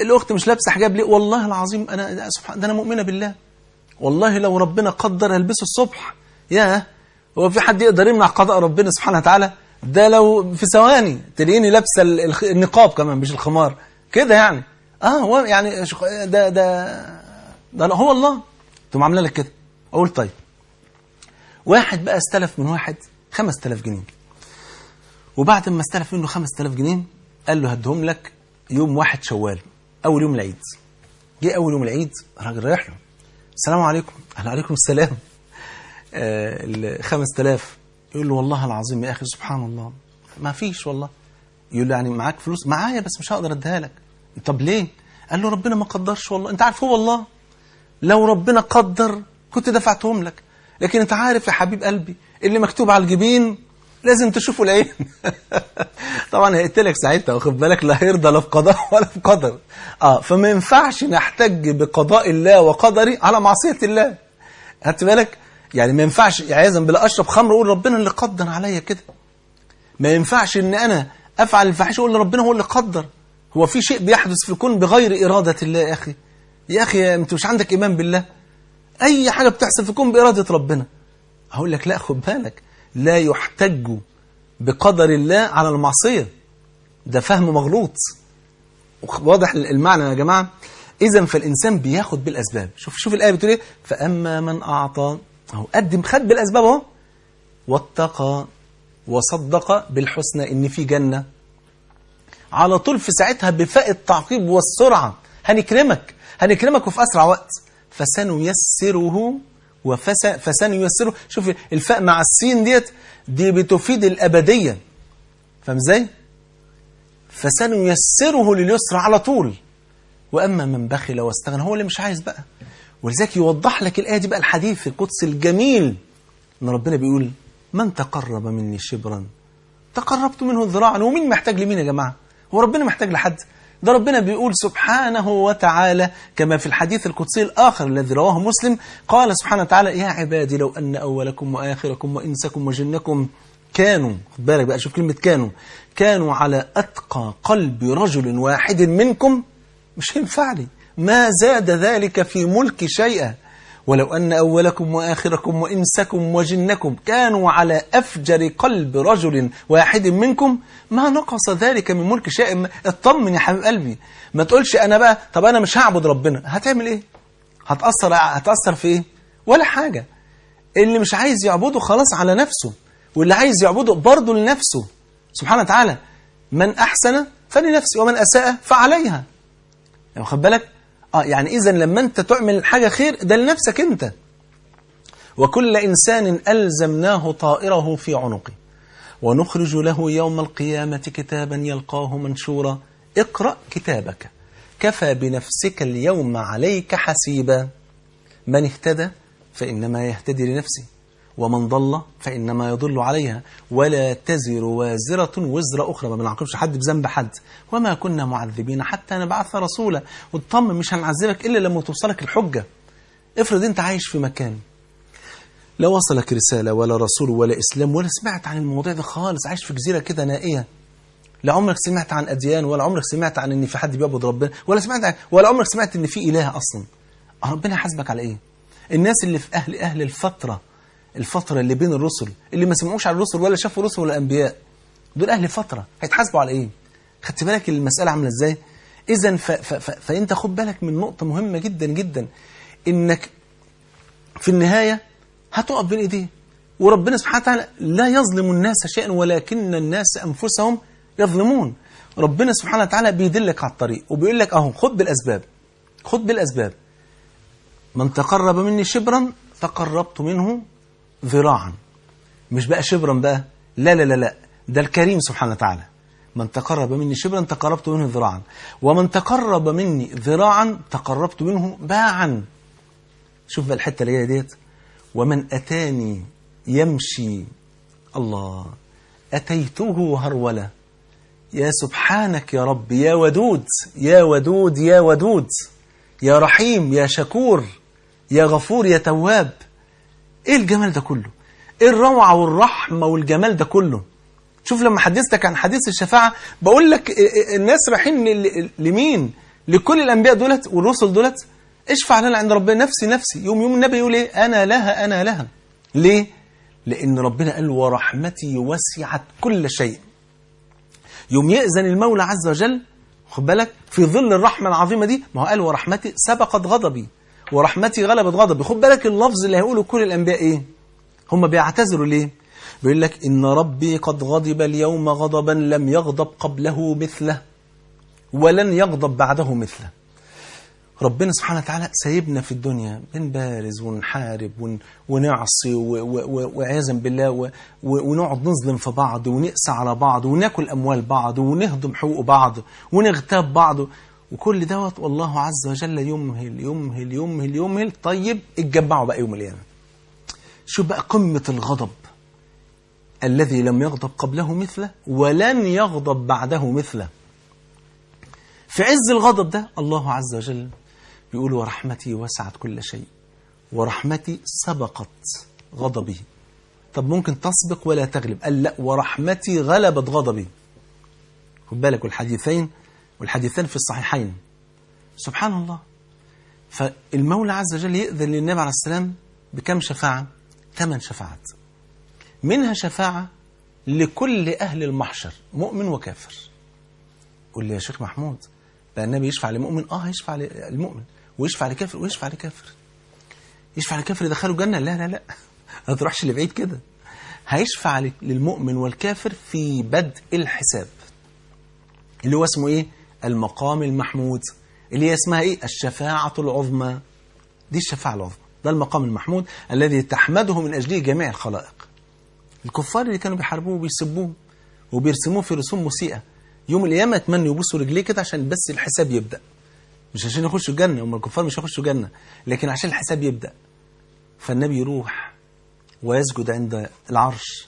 الاخت مش لابسه حجاب ليه والله العظيم انا سبحان ده انا مؤمنه بالله والله لو ربنا قدر هلبسه الصبح يا هو في حد يقدر يمنع قضاء ربنا سبحانه وتعالى ده لو في ثواني تلاقيني لابسه النقاب كمان مش الخمار كده يعني اه هو يعني ده ده ده هو الله تقوم عامله لك كده اقول طيب واحد بقى استلف من واحد 5000 جنيه وبعد ما استلف منه 5000 جنيه قال له هديهم لك يوم واحد شوال اول يوم العيد جه اول يوم العيد الراجل رايح له السلام عليكم اهلا عليكم السلام آه، ال 5000 يقول له والله العظيم يا اخي سبحان الله ما فيش والله يقول له يعني معاك فلوس معايا بس مش هقدر اديها لك طب ليه قال له ربنا ما قدرش والله انت عارف هو الله لو ربنا قدر كنت دفعتهم لك لكن انت عارف يا حبيب قلبي اللي مكتوب على الجبين لازم تشوفه العين [LAUGHS] طبعا هيقتلك ساعتها واخد بالك لا هيرضى لا في قضاء [LAUGHS] ولا في قدر اه فما ينفعش نحتج بقضاء الله وقدري على معصيه الله خدت بالك يعني ما ينفعش يعني عايزا بلا اشرب خمر اقول ربنا اللي قدر عليا كده ما ينفعش ان انا افعل الفاحشه اقول ربنا هو اللي قدر هو في شيء بيحدث في الكون بغير اراده الله يا اخي يا أخي أنت مش عندك إيمان بالله أي حاجة بتحصل في الكون بإرادة ربنا أقول لك لا خد بالك لا يحتج بقدر الله على المعصية ده فهم مغلوط واضح المعنى يا جماعة إذا فالإنسان بياخد بالأسباب شوف شوف الآية بتقول إيه فأما من أعطى أهو قدم خد بالأسباب أهو واتقى وصدق بالحسنى إن في جنة على طول في ساعتها بفاء التعقيب والسرعة هنكرمك هنكرمك وفي أسرع وقت فسنيسره فسنيسره شوف الفاء مع السين ديت دي بتفيد الأبدية فاهم ازاي؟ فسنيسره لليسر على طول وأما من بخل واستغنى هو اللي مش عايز بقى ولذلك يوضح لك الآية دي بقى الحديث القدس الجميل إن ربنا بيقول من تقرب مني شبرا تقربت منه ذراعا ومين محتاج لمين يا جماعة هو ربنا محتاج لحد ده ربنا بيقول سبحانه وتعالى كما في الحديث القدسي الآخر الذي رواه مسلم قال سبحانه وتعالى يا عبادي لو أن أولكم وآخركم وإنسكم وجنكم كانوا خد بالك بقى شوف كلمة كانوا كانوا على أتقى قلب رجل واحد منكم مش هينفع لي ما زاد ذلك في ملك شيئا ولو أن أولكم وآخركم وإنسكم وجنكم كانوا على أفجر قلب رجل واحد منكم ما نقص ذلك من ملك شيء اطمن يا حبيب قلبي ما تقولش أنا بقى طب أنا مش هعبد ربنا هتعمل إيه هتأثر, هتأثر في إيه ولا حاجة اللي مش عايز يعبده خلاص على نفسه واللي عايز يعبده برضه لنفسه سبحانه وتعالى من أحسن فلنفسه ومن أساء فعليها يعني خد بالك آه يعني إذا لما أنت تعمل حاجة خير ده لنفسك أنت وكل إنسان ألزمناه طائره في عنقه ونخرج له يوم القيامة كتابا يلقاه منشورا اقرأ كتابك كفى بنفسك اليوم عليك حسيبا من اهتدى فإنما يهتدي لنفسه ومن ضل فإنما يضل عليها ولا تزر وازرة وزر أخرى ما بنعاقبش حد بذنب حد وما كنا معذبين حتى نبعث رسولا واطمن مش هنعذبك إلا لما توصلك الحجة افرض أنت عايش في مكان لا وصلك رسالة ولا رسول ولا إسلام ولا سمعت عن الموضوع ده خالص عايش في جزيرة كده نائية لا عمرك سمعت عن أديان ولا عمرك سمعت عن إن في حد بيعبد ربنا ولا سمعت عن ولا عمرك سمعت إن في إله أصلا ربنا حاسبك على إيه؟ الناس اللي في أهل أهل الفترة الفترة اللي بين الرسل اللي ما سمعوش على الرسل ولا شافوا الرسل ولا أنبياء دول أهل فترة هيتحاسبوا على إيه؟ خدت بالك المسألة عاملة إزاي؟ إذا فأنت خد بالك من نقطة مهمة جدا جدا إنك في النهاية هتقف بين إيديه وربنا سبحانه وتعالى لا يظلم الناس شيئا ولكن الناس أنفسهم يظلمون ربنا سبحانه وتعالى بيدلك على الطريق وبيقول لك أهو خد بالأسباب خد بالأسباب من تقرب مني شبرا تقربت منه ذراعا مش بقى شبرا بقى لا لا لا لا ده الكريم سبحانه وتعالى من تقرب مني شبرا تقربت منه ذراعا ومن تقرب مني ذراعا تقربت منه باعا شوف بقى الحتة اللي هي ديت ومن أتاني يمشي الله أتيته هرولة يا سبحانك يا رب يا ودود يا ودود يا ودود يا رحيم يا شكور يا غفور يا تواب ايه الجمال ده كله ايه الروعه والرحمه والجمال ده كله شوف لما حدثتك عن حديث الشفاعه بقول لك الناس رايحين لمين لكل الانبياء دولت والرسل دولت اشفع لنا عند ربنا نفسي نفسي يوم يوم النبي يقول ايه انا لها انا لها ليه لان ربنا قال ورحمتي وسعت كل شيء يوم يأذن المولى عز وجل خد بالك في ظل الرحمه العظيمه دي ما هو قال ورحمتي سبقت غضبي ورحمتي غلبت غضبي خد بالك اللفظ اللي هيقوله كل الأنبياء إيه هم بيعتذروا ليه بيقول لك إن ربي قد غضب اليوم غضبا لم يغضب قبله مثله ولن يغضب بعده مثله ربنا سبحانه وتعالى سايبنا في الدنيا بنبارز ونحارب ونعصي وعياذا بالله ونقعد نظلم في بعض ونقسى على بعض وناكل اموال بعض ونهضم حقوق بعض ونغتاب بعض وكل دوت والله عز وجل يمهل يمهل يمهل يمهل طيب اتجمعوا بقى يوم القيامة شوف بقى قمة الغضب الذي لم يغضب قبله مثله ولن يغضب بعده مثله في عز الغضب ده الله عز وجل بيقول ورحمتي وسعت كل شيء ورحمتي سبقت غضبي طب ممكن تسبق ولا تغلب قال لا ورحمتي غلبت غضبي خد بالك والحديثين والحديثان في الصحيحين سبحان الله فالمولى عز وجل يأذن للنبي عليه السلام بكم شفاعة ثمان شفاعات منها شفاعة لكل أهل المحشر مؤمن وكافر قل لي يا شيخ محمود ده النبي يشفع لمؤمن اه يشفع للمؤمن ويشفع لكافر ويشفع لكافر يشفع لكافر يدخله جنة لا لا لا [LAUGHS] ما تروحش لبعيد كده هيشفع للمؤمن والكافر في بدء الحساب اللي هو اسمه ايه المقام المحمود اللي هي اسمها إيه؟ الشفاعة العظمى دي الشفاعة العظمى ده المقام المحمود الذي تحمده من أجله جميع الخلائق الكفار اللي كانوا بيحاربوه وبيسبوه وبيرسموه في رسوم مسيئة يوم القيامة يتمنوا يبصوا رجليه كده عشان بس الحساب يبدأ مش عشان يخشوا الجنة هم الكفار مش هيخشوا الجنة لكن عشان الحساب يبدأ فالنبي يروح ويسجد عند العرش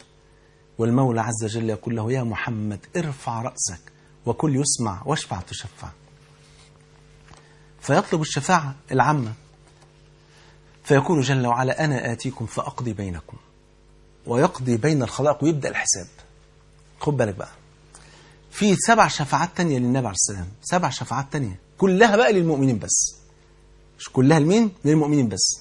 والمولى عز وجل يقول له يا محمد ارفع رأسك وكل يسمع واشفع تشفع فيطلب الشفاعة العامة فيقول جل وعلا أنا آتيكم فأقضي بينكم ويقضي بين الخلائق ويبدأ الحساب خد بالك بقى في سبع شفاعات تانية للنبي عليه السلام سبع شفاعات تانية كلها بقى للمؤمنين بس مش كلها لمين للمؤمنين بس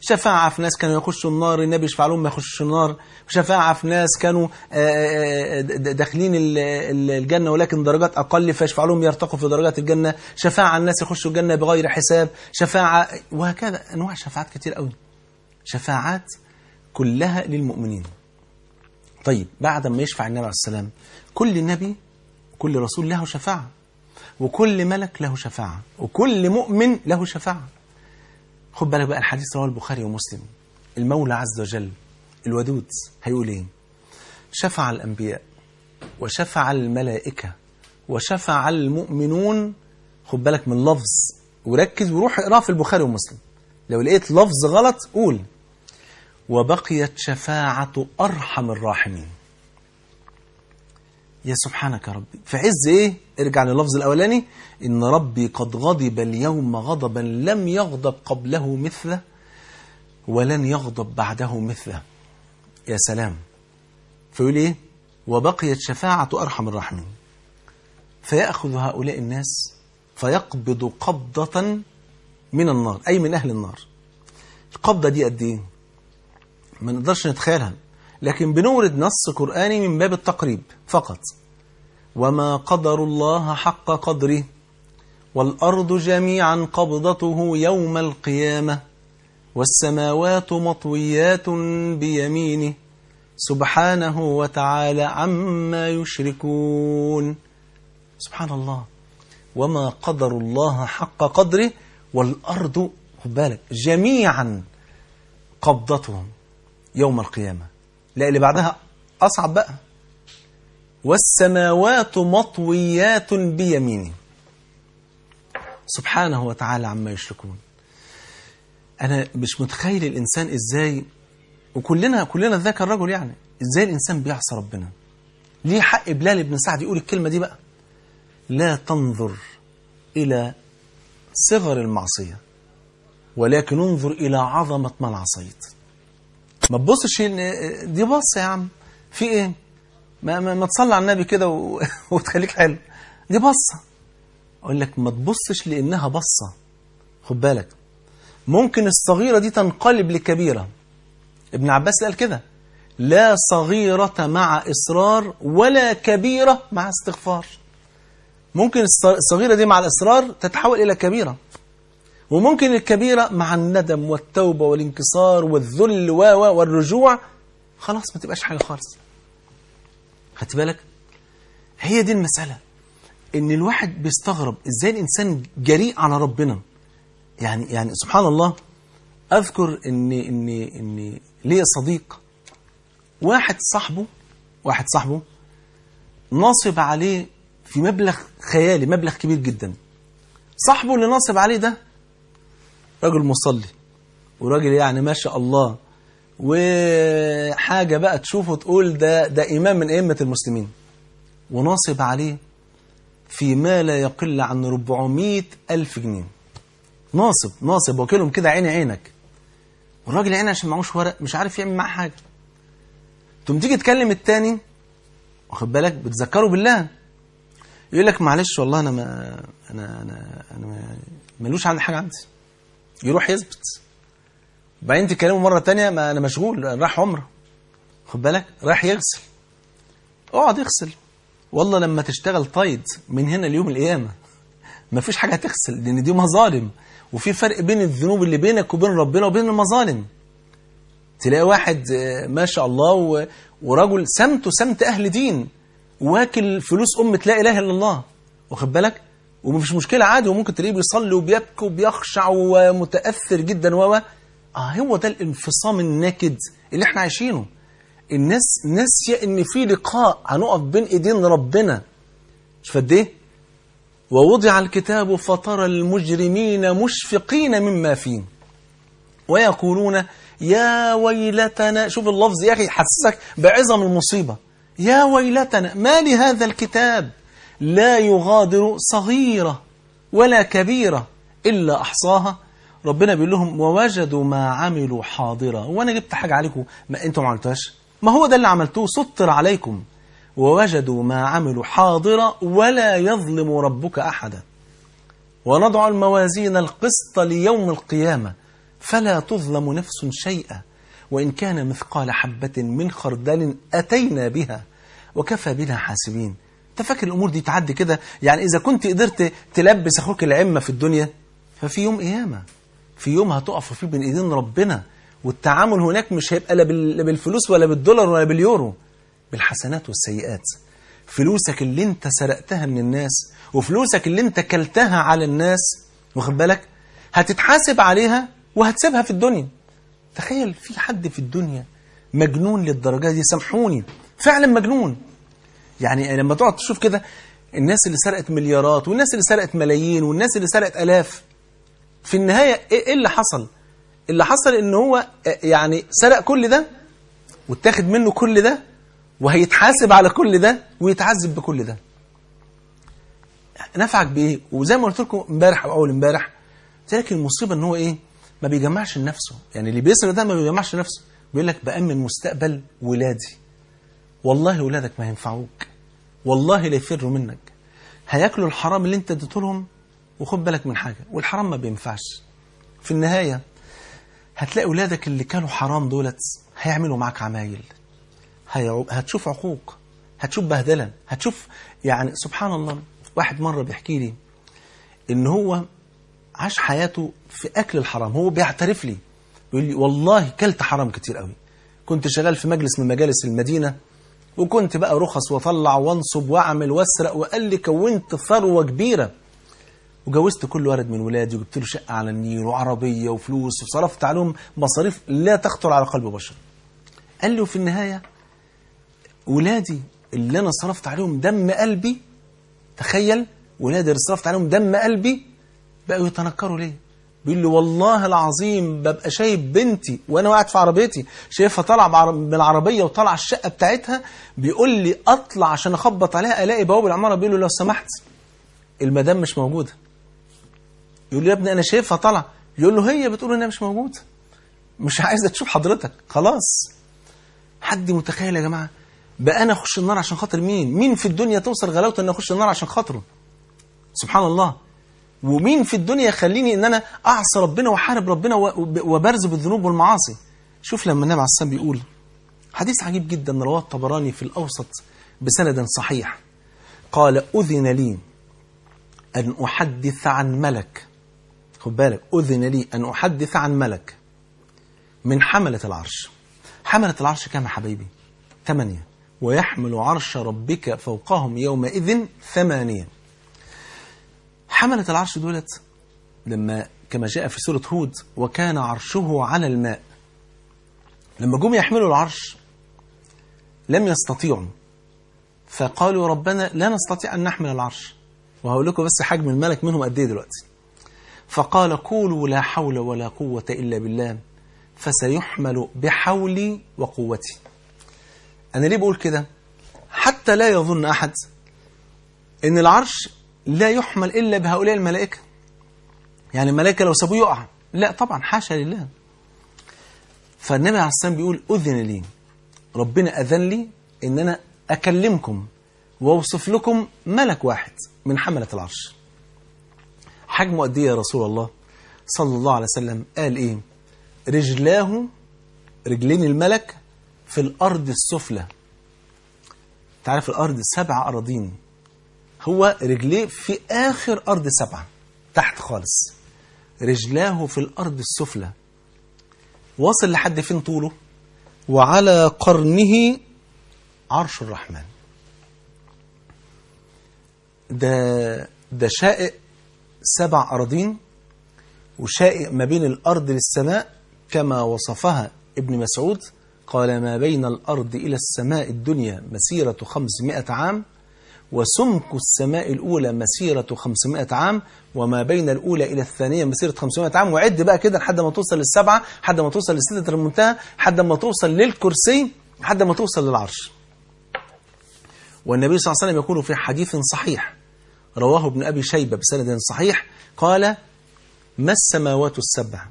شفاعة في ناس كانوا يخشوا النار النبي يشفع لهم ما يخشوش النار شفاعة في ناس كانوا آه، آه، آه، داخلين الجنة ولكن درجات أقل فيشفع لهم يرتقوا في درجات الجنة شفاعة الناس يخشوا الجنة بغير حساب شفاعة وهكذا أنواع شفاعات كتير قوي شفاعات كلها للمؤمنين طيب بعد ما يشفع النبي عليه السلام كل نبي كل رسول له شفاعة وكل ملك له شفاعة وكل مؤمن له شفاعة خد بالك بقى الحديث رواه البخاري ومسلم المولى عز وجل الودود هيقول ايه شفع الأنبياء وشفع الملائكة وشفع المؤمنون خد بالك من لفظ وركز وروح اقراه في البخاري ومسلم لو لقيت لفظ غلط قول وبقيت شفاعة أرحم الراحمين يا سبحانك يا ربي في عز ايه ارجع لللفظ الاولاني ان ربي قد غضب اليوم غضبا لم يغضب قبله مثله ولن يغضب بعده مثله يا سلام فيقول ايه وبقيت شفاعة أرحم الراحمين فيأخذ هؤلاء الناس فيقبض قبضة من النار أي من أهل النار القبضة دي قد ايه ما نقدرش نتخيلها لكن بنورد نص قرآني من باب التقريب فقط وما قدر الله حق قدره والأرض جميعا قبضته يوم القيامة والسماوات مطويات بيمينه سبحانه وتعالى عما يشركون سبحان الله وما قدر الله حق قدره والأرض بالك جميعا قبضتهم يوم القيامة لا اللي بعدها أصعب بقى والسماوات مطويات بيمينه سبحانه وتعالى عما يشركون أنا مش متخيل الإنسان إزاي وكلنا كلنا ذاك الرجل يعني إزاي الإنسان بيعصى ربنا ليه حق بلال بن سعد يقول الكلمة دي بقى لا تنظر إلى صغر المعصية ولكن انظر إلى عظمة من عصيت ما تبصش دي بص يا عم في ايه ما, ما, ما تصلي على النبي كده و... [LAUGHS] وتخليك حلو دي بصه اقول لك ما تبصش لانها بصه خد بالك ممكن الصغيره دي تنقلب لكبيره ابن عباس قال كده لا صغيرة مع إصرار ولا كبيرة مع استغفار ممكن الصغيرة دي مع الإصرار تتحول إلى كبيرة وممكن الكبيرة مع الندم والتوبة والانكسار والذل و والرجوع خلاص ما تبقاش حاجة خالص خدت بالك هي دي المسألة ان الواحد بيستغرب ازاي الانسان جريء على ربنا يعني يعني سبحان الله اذكر ان ان ان لي صديق واحد صاحبه واحد صاحبه ناصب عليه في مبلغ خيالي مبلغ كبير جدا صاحبه اللي ناصب عليه ده راجل مصلي وراجل يعني ما شاء الله وحاجة بقى تشوفه تقول ده ده إمام من أئمة المسلمين وناصب عليه فيما لا يقل عن 400 ألف جنيه ناصب ناصب وكلهم كده عيني عينك والراجل عيني عشان معهوش ورق مش عارف يعمل معاه حاجة تقوم تيجي تكلم التاني واخد بالك بتذكره بالله يقول لك معلش والله انا ما انا انا انا ملوش عن حاجه عندي يروح يثبت بعدين تكلمه مرة تانية ما أنا مشغول أنا رايح عمرة خد بالك رايح يغسل اقعد اغسل والله لما تشتغل طايد من هنا ليوم القيامة مفيش حاجة هتغسل لأن دي مظالم وفي فرق بين الذنوب اللي بينك وبين ربنا وبين المظالم تلاقي واحد آه، ما شاء الله ورجل سمته سمت أهل دين واكل فلوس أمة لا إله إلا الله واخد بالك ومفيش مشكله عادي وممكن تلاقيه بيصلي وبيبكي وبيخشع ومتاثر جدا و اه هو ده الانفصام الناكد اللي احنا عايشينه الناس ناسيه ان في لقاء هنقف بين ايدين ربنا مش قد ايه ووضع الكتاب فترى المجرمين مشفقين مما فيه ويقولون يا ويلتنا شوف اللفظ يا اخي يحسسك بعظم المصيبه يا ويلتنا ما لهذا الكتاب لا يغادر صغيرة ولا كبيرة إلا أحصاها ربنا بيقول لهم ووجدوا ما عملوا حاضرة وأنا جبت حاجة عليكم ما أنتم ما عملتوهاش ما هو ده اللي عملتوه سطر عليكم ووجدوا ما عملوا حاضرة ولا يظلم ربك أحدا ونضع الموازين القسط ليوم القيامة فلا تظلم نفس شيئا وإن كان مثقال حبة من خردل أتينا بها وكفى بنا حاسبين انت فاكر الامور دي تعدي كده يعني اذا كنت قدرت تلبس اخوك العمه في الدنيا ففي يوم قيامه في يوم هتقف فيه بين ايدين ربنا والتعامل هناك مش هيبقى لا بالفلوس ولا بالدولار ولا باليورو بالحسنات والسيئات فلوسك اللي انت سرقتها من الناس وفلوسك اللي انت كلتها على الناس واخد بالك هتتحاسب عليها وهتسيبها في الدنيا تخيل في حد في الدنيا مجنون للدرجه دي سامحوني فعلا مجنون يعني لما تقعد تشوف كده الناس اللي سرقت مليارات والناس اللي سرقت ملايين والناس اللي سرقت ألاف في النهاية إيه, إيه اللي حصل اللي حصل إن هو آه، يعني سرق كل ده واتاخد منه كل ده وهيتحاسب على كل ده ويتعذب بكل ده نفعك بإيه وزي ما قلت لكم امبارح أو أول امبارح لكن المصيبة إن هو إيه ما بيجمعش لنفسه يعني اللي بيسرق ده ما بيجمعش لنفسه بيقول لك بأمن مستقبل ولادي والله ولادك ما ينفعوك والله لا يفروا منك هياكلوا الحرام اللي انت اديته لهم وخد بالك من حاجة والحرام ما بينفعش في النهاية هتلاقي ولادك اللي كانوا حرام دولت هيعملوا معاك عمايل هتشوف عقوق هتشوف بهدلة هتشوف يعني سبحان الله واحد مرة بيحكي لي ان هو عاش حياته في اكل الحرام هو بيعترف لي بيقول لي والله كلت حرام كتير قوي كنت شغال في مجلس من مجالس المدينة وكنت بقى رخص واطلع وانصب واعمل واسرق وقال لي كونت ثروه كبيره وجوزت كل ولد من ولادي وجبت له شقه على النيل وعربيه وفلوس وصرفت عليهم مصاريف لا تخطر على قلب بشر. قال لي وفي النهايه ولادي اللي انا صرفت عليهم دم قلبي تخيل ولادي اللي صرفت عليهم دم قلبي بقوا يتنكروا ليه؟ بيقول لي والله العظيم ببقى شايف بنتي وانا قاعد في عربيتي شايفها طالعه من العربيه وطالعه الشقه بتاعتها بيقول لي اطلع عشان اخبط عليها الاقي بواب العماره بيقول له لو سمحت المدام مش موجوده يقول لي يا ابني انا شايفها طالعه يقول له هي بتقول انها مش موجوده مش عايزه تشوف حضرتك خلاص حد متخيل يا جماعه بقى انا اخش النار عشان خاطر مين مين في الدنيا توصل غلاوته ان اخش النار عشان خاطره سبحان الله ومين في الدنيا يخليني ان انا اعصى ربنا واحارب ربنا وبرز بالذنوب والمعاصي شوف لما النبي عليه السلام بيقول حديث عجيب جدا رواه الطبراني في الاوسط بسند صحيح قال اذن لي ان احدث عن ملك خد بالك اذن لي ان احدث عن ملك من حمله العرش حمله العرش كام يا حبايبي ثمانيه ويحمل عرش ربك فوقهم يومئذ ثمانيه حملة العرش دولت لما كما جاء في سورة هود وكان عرشه على الماء لما جم يحملوا العرش لم يستطيعوا فقالوا ربنا لا نستطيع أن نحمل العرش وهقول لكم بس حجم الملك منهم قد ايه دلوقتي فقال قولوا لا حول ولا قوة إلا بالله فسيحمل بحولي وقوتي أنا ليه بقول كده حتى لا يظن أحد أن العرش لا يحمل إلا بهؤلاء الملائكة يعني الملائكة لو سابوه يقع لا طبعا حاشا لله فالنبي عليه الصلاة بيقول أذن لي ربنا أذن لي إن أنا أكلمكم وأوصف لكم ملك واحد من حملة العرش حجم أدية يا رسول الله صلى الله عليه وسلم قال إيه رجلاه رجلين الملك في الأرض السفلى تعرف الأرض سبع أراضين هو رجليه في آخر أرض سبعة تحت خالص رجلاه في الأرض السفلى واصل لحد فين طوله وعلى قرنه عرش الرحمن ده ده شائق سبع أراضين وشائق ما بين الأرض للسماء كما وصفها ابن مسعود قال ما بين الأرض إلى السماء الدنيا مسيرة خمسمائة عام وسمك السماء الأولى مسيرة 500 عام وما بين الأولى إلى الثانية مسيرة 500 عام وعد بقى كده لحد ما توصل للسبعة لحد ما توصل لسدة المنتهى لحد ما توصل للكرسي لحد ما توصل للعرش والنبي صلى الله عليه وسلم يقول في حديث صحيح رواه ابن أبي شيبة بسند صحيح قال ما السماوات السبع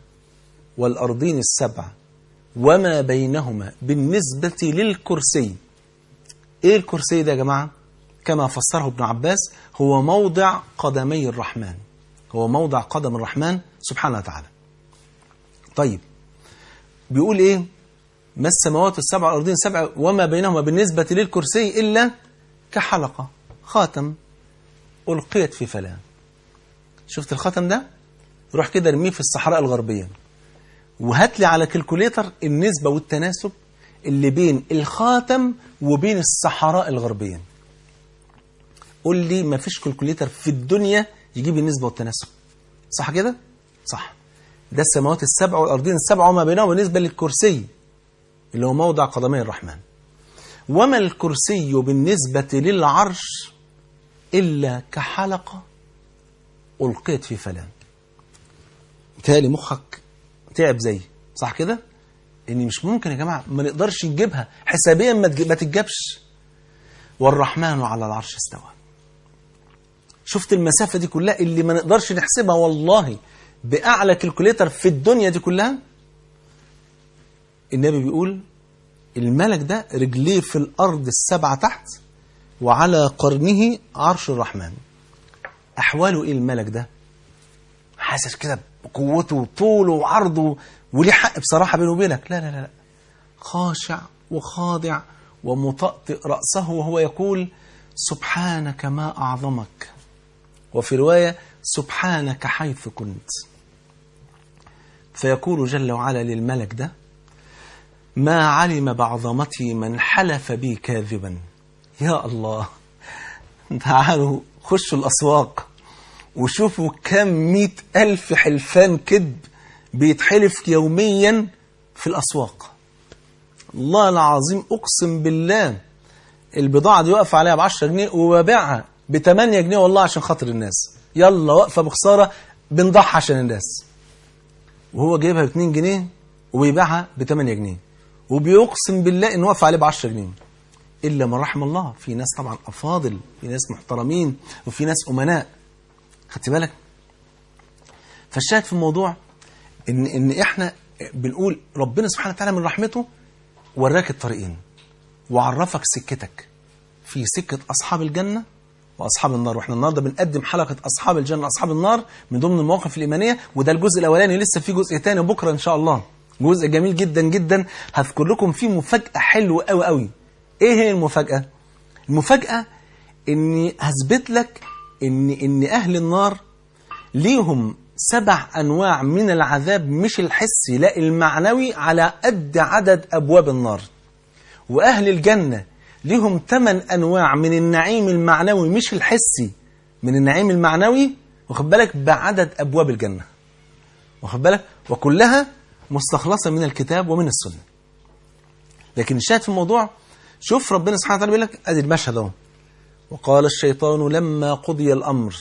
والأرضين السبع وما بينهما بالنسبة للكرسي إيه الكرسي ده يا جماعة؟ كما فسره ابن عباس هو موضع قدمي الرحمن هو موضع قدم الرحمن سبحانه وتعالى طيب بيقول ايه ما السماوات السبع والأرضين السبع وما بينهما بالنسبة للكرسي إلا كحلقة خاتم ألقيت في فلان شفت الخاتم ده روح كده ارميه في الصحراء الغربية وهات لي على كالكوليتر النسبة والتناسب اللي بين الخاتم وبين الصحراء الغربية قول لي ما فيش كلكوليتر في الدنيا يجيب النسبه والتناسب صح كده صح ده السماوات السبع والارضين السبع وما بينهما بالنسبه للكرسي اللي هو موضع قدمي الرحمن وما الكرسي بالنسبه للعرش الا كحلقه القيت في فلان تالي مخك تعب زيي صح كده ان يعني مش ممكن يا جماعه ما نقدرش نجيبها حسابيا ما تجيب ما تتجابش والرحمن على العرش استوى شفت المسافة دي كلها اللي ما نقدرش نحسبها والله بأعلى كالكوليتر في الدنيا دي كلها النبي بيقول الملك ده رجليه في الأرض السبعة تحت وعلى قرنه عرش الرحمن أحواله إيه الملك ده حاسس كده بقوته وطوله وعرضه وليه حق بصراحة بينه وبينك لا لا لا خاشع وخاضع ومطأطئ رأسه وهو يقول سبحانك ما أعظمك وفي رواية سبحانك حيث كنت فيقول جل وعلا للملك ده ما علم بعظمتي من حلف بي كاذبا يا الله تعالوا خشوا الأسواق وشوفوا كم مئة ألف حلفان كذب بيتحلف يوميا في الأسواق الله العظيم أقسم بالله البضاعة دي واقفة عليها بعشرة جنيه وببيعها ب 8 جنيه والله عشان خاطر الناس يلا واقفه بخساره بنضحي عشان الناس وهو جايبها ب 2 جنيه وبيبيعها ب 8 جنيه وبيقسم بالله ان وقف عليه ب 10 جنيه الا من رحم الله في ناس طبعا افاضل في ناس محترمين وفي ناس امناء خدت بالك فالشاهد في الموضوع ان ان احنا بنقول ربنا سبحانه وتعالى من رحمته وراك الطريقين وعرفك سكتك في سكه اصحاب الجنه واصحاب النار واحنا النهارده بنقدم حلقه اصحاب الجنه اصحاب النار من ضمن المواقف الايمانيه وده الجزء الاولاني لسه في جزء ثاني بكره ان شاء الله جزء جميل جدا جدا هذكر لكم فيه مفاجاه حلوه قوي قوي ايه هي المفاجاه المفاجاه اني هثبت لك ان ان اهل النار ليهم سبع انواع من العذاب مش الحسي لا المعنوي على قد عدد ابواب النار واهل الجنه ليهم ثمان أنواع من النعيم المعنوي مش الحسي من النعيم المعنوي واخد بالك بعدد أبواب الجنة واخد بالك وكلها مستخلصة من الكتاب ومن السنة لكن الشاهد في الموضوع شوف ربنا سبحانه وتعالى بيقول لك ادي المشهد اهو وقال الشيطان لما قضي الامر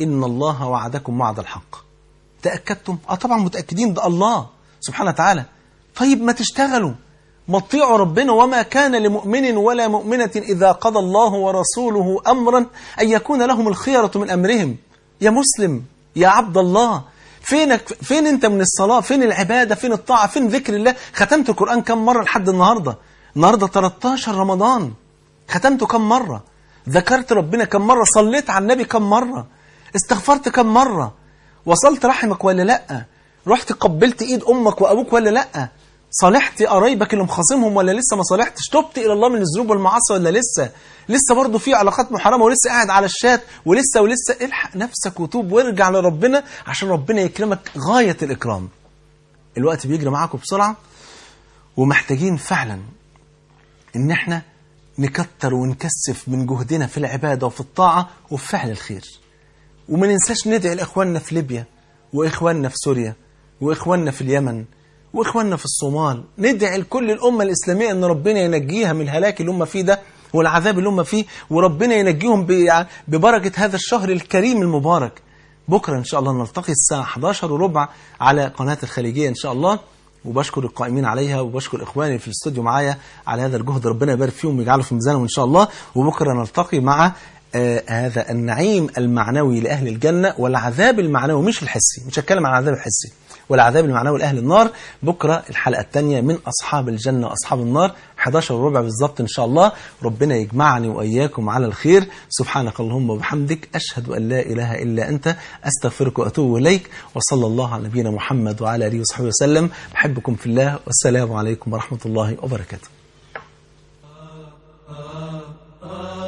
ان الله وعدكم وعد الحق تاكدتم اه طبعا متاكدين ده الله سبحانه وتعالى طيب ما تشتغلوا مطيع ربنا وما كان لمؤمن ولا مؤمنة إذا قضى الله ورسوله أمرا أن يكون لهم الخيرة من أمرهم يا مسلم يا عبد الله فينك فين أنت من الصلاة فين العبادة فين الطاعة فين ذكر الله ختمت القرآن كم مرة لحد النهاردة النهاردة 13 رمضان ختمته كم مرة ذكرت ربنا كم مرة صليت على النبي كم مرة استغفرت كم مرة وصلت رحمك ولا لأ رحت قبلت إيد أمك وأبوك ولا لأ صالحت قرايبك اللي مخاصمهم ولا لسه ما صالحتش تبت الى الله من الذنوب والمعاصي ولا لسه لسه برضه في علاقات محرمه ولسه قاعد على الشات ولسه ولسه الحق نفسك وتوب وارجع لربنا عشان ربنا يكرمك غايه الاكرام الوقت بيجري معاكم بسرعه ومحتاجين فعلا ان احنا نكتر ونكثف من جهدنا في العباده وفي الطاعه وفي فعل الخير وما ننساش ندعي لاخواننا في ليبيا واخواننا في سوريا واخواننا في اليمن واخواننا في الصومال ندعي لكل الامه الاسلاميه ان ربنا ينجيها من الهلاك اللي هم فيه ده والعذاب اللي هم فيه وربنا ينجيهم ببركه هذا الشهر الكريم المبارك بكره ان شاء الله نلتقي الساعه 11 وربع على قناه الخليجيه ان شاء الله وبشكر القائمين عليها وبشكر اخواني في الاستوديو معايا على هذا الجهد ربنا يبارك فيهم ويجعله في ميزانهم ان شاء الله وبكره نلتقي مع آه هذا النعيم المعنوي لاهل الجنه والعذاب المعنوي مش الحسي مش هتكلم عن العذاب الحسي والعذاب المعنوي لأهل النار بكرة الحلقة الثانية من أصحاب الجنة وأصحاب النار 11 وربع بالظبط إن شاء الله ربنا يجمعني وإياكم على الخير سبحانك اللهم وبحمدك أشهد أن لا إله إلا أنت أستغفرك وأتوب إليك وصلى الله على نبينا محمد وعلى آله وصحبه وسلم بحبكم في الله والسلام عليكم ورحمة الله وبركاته آه، آه، آه.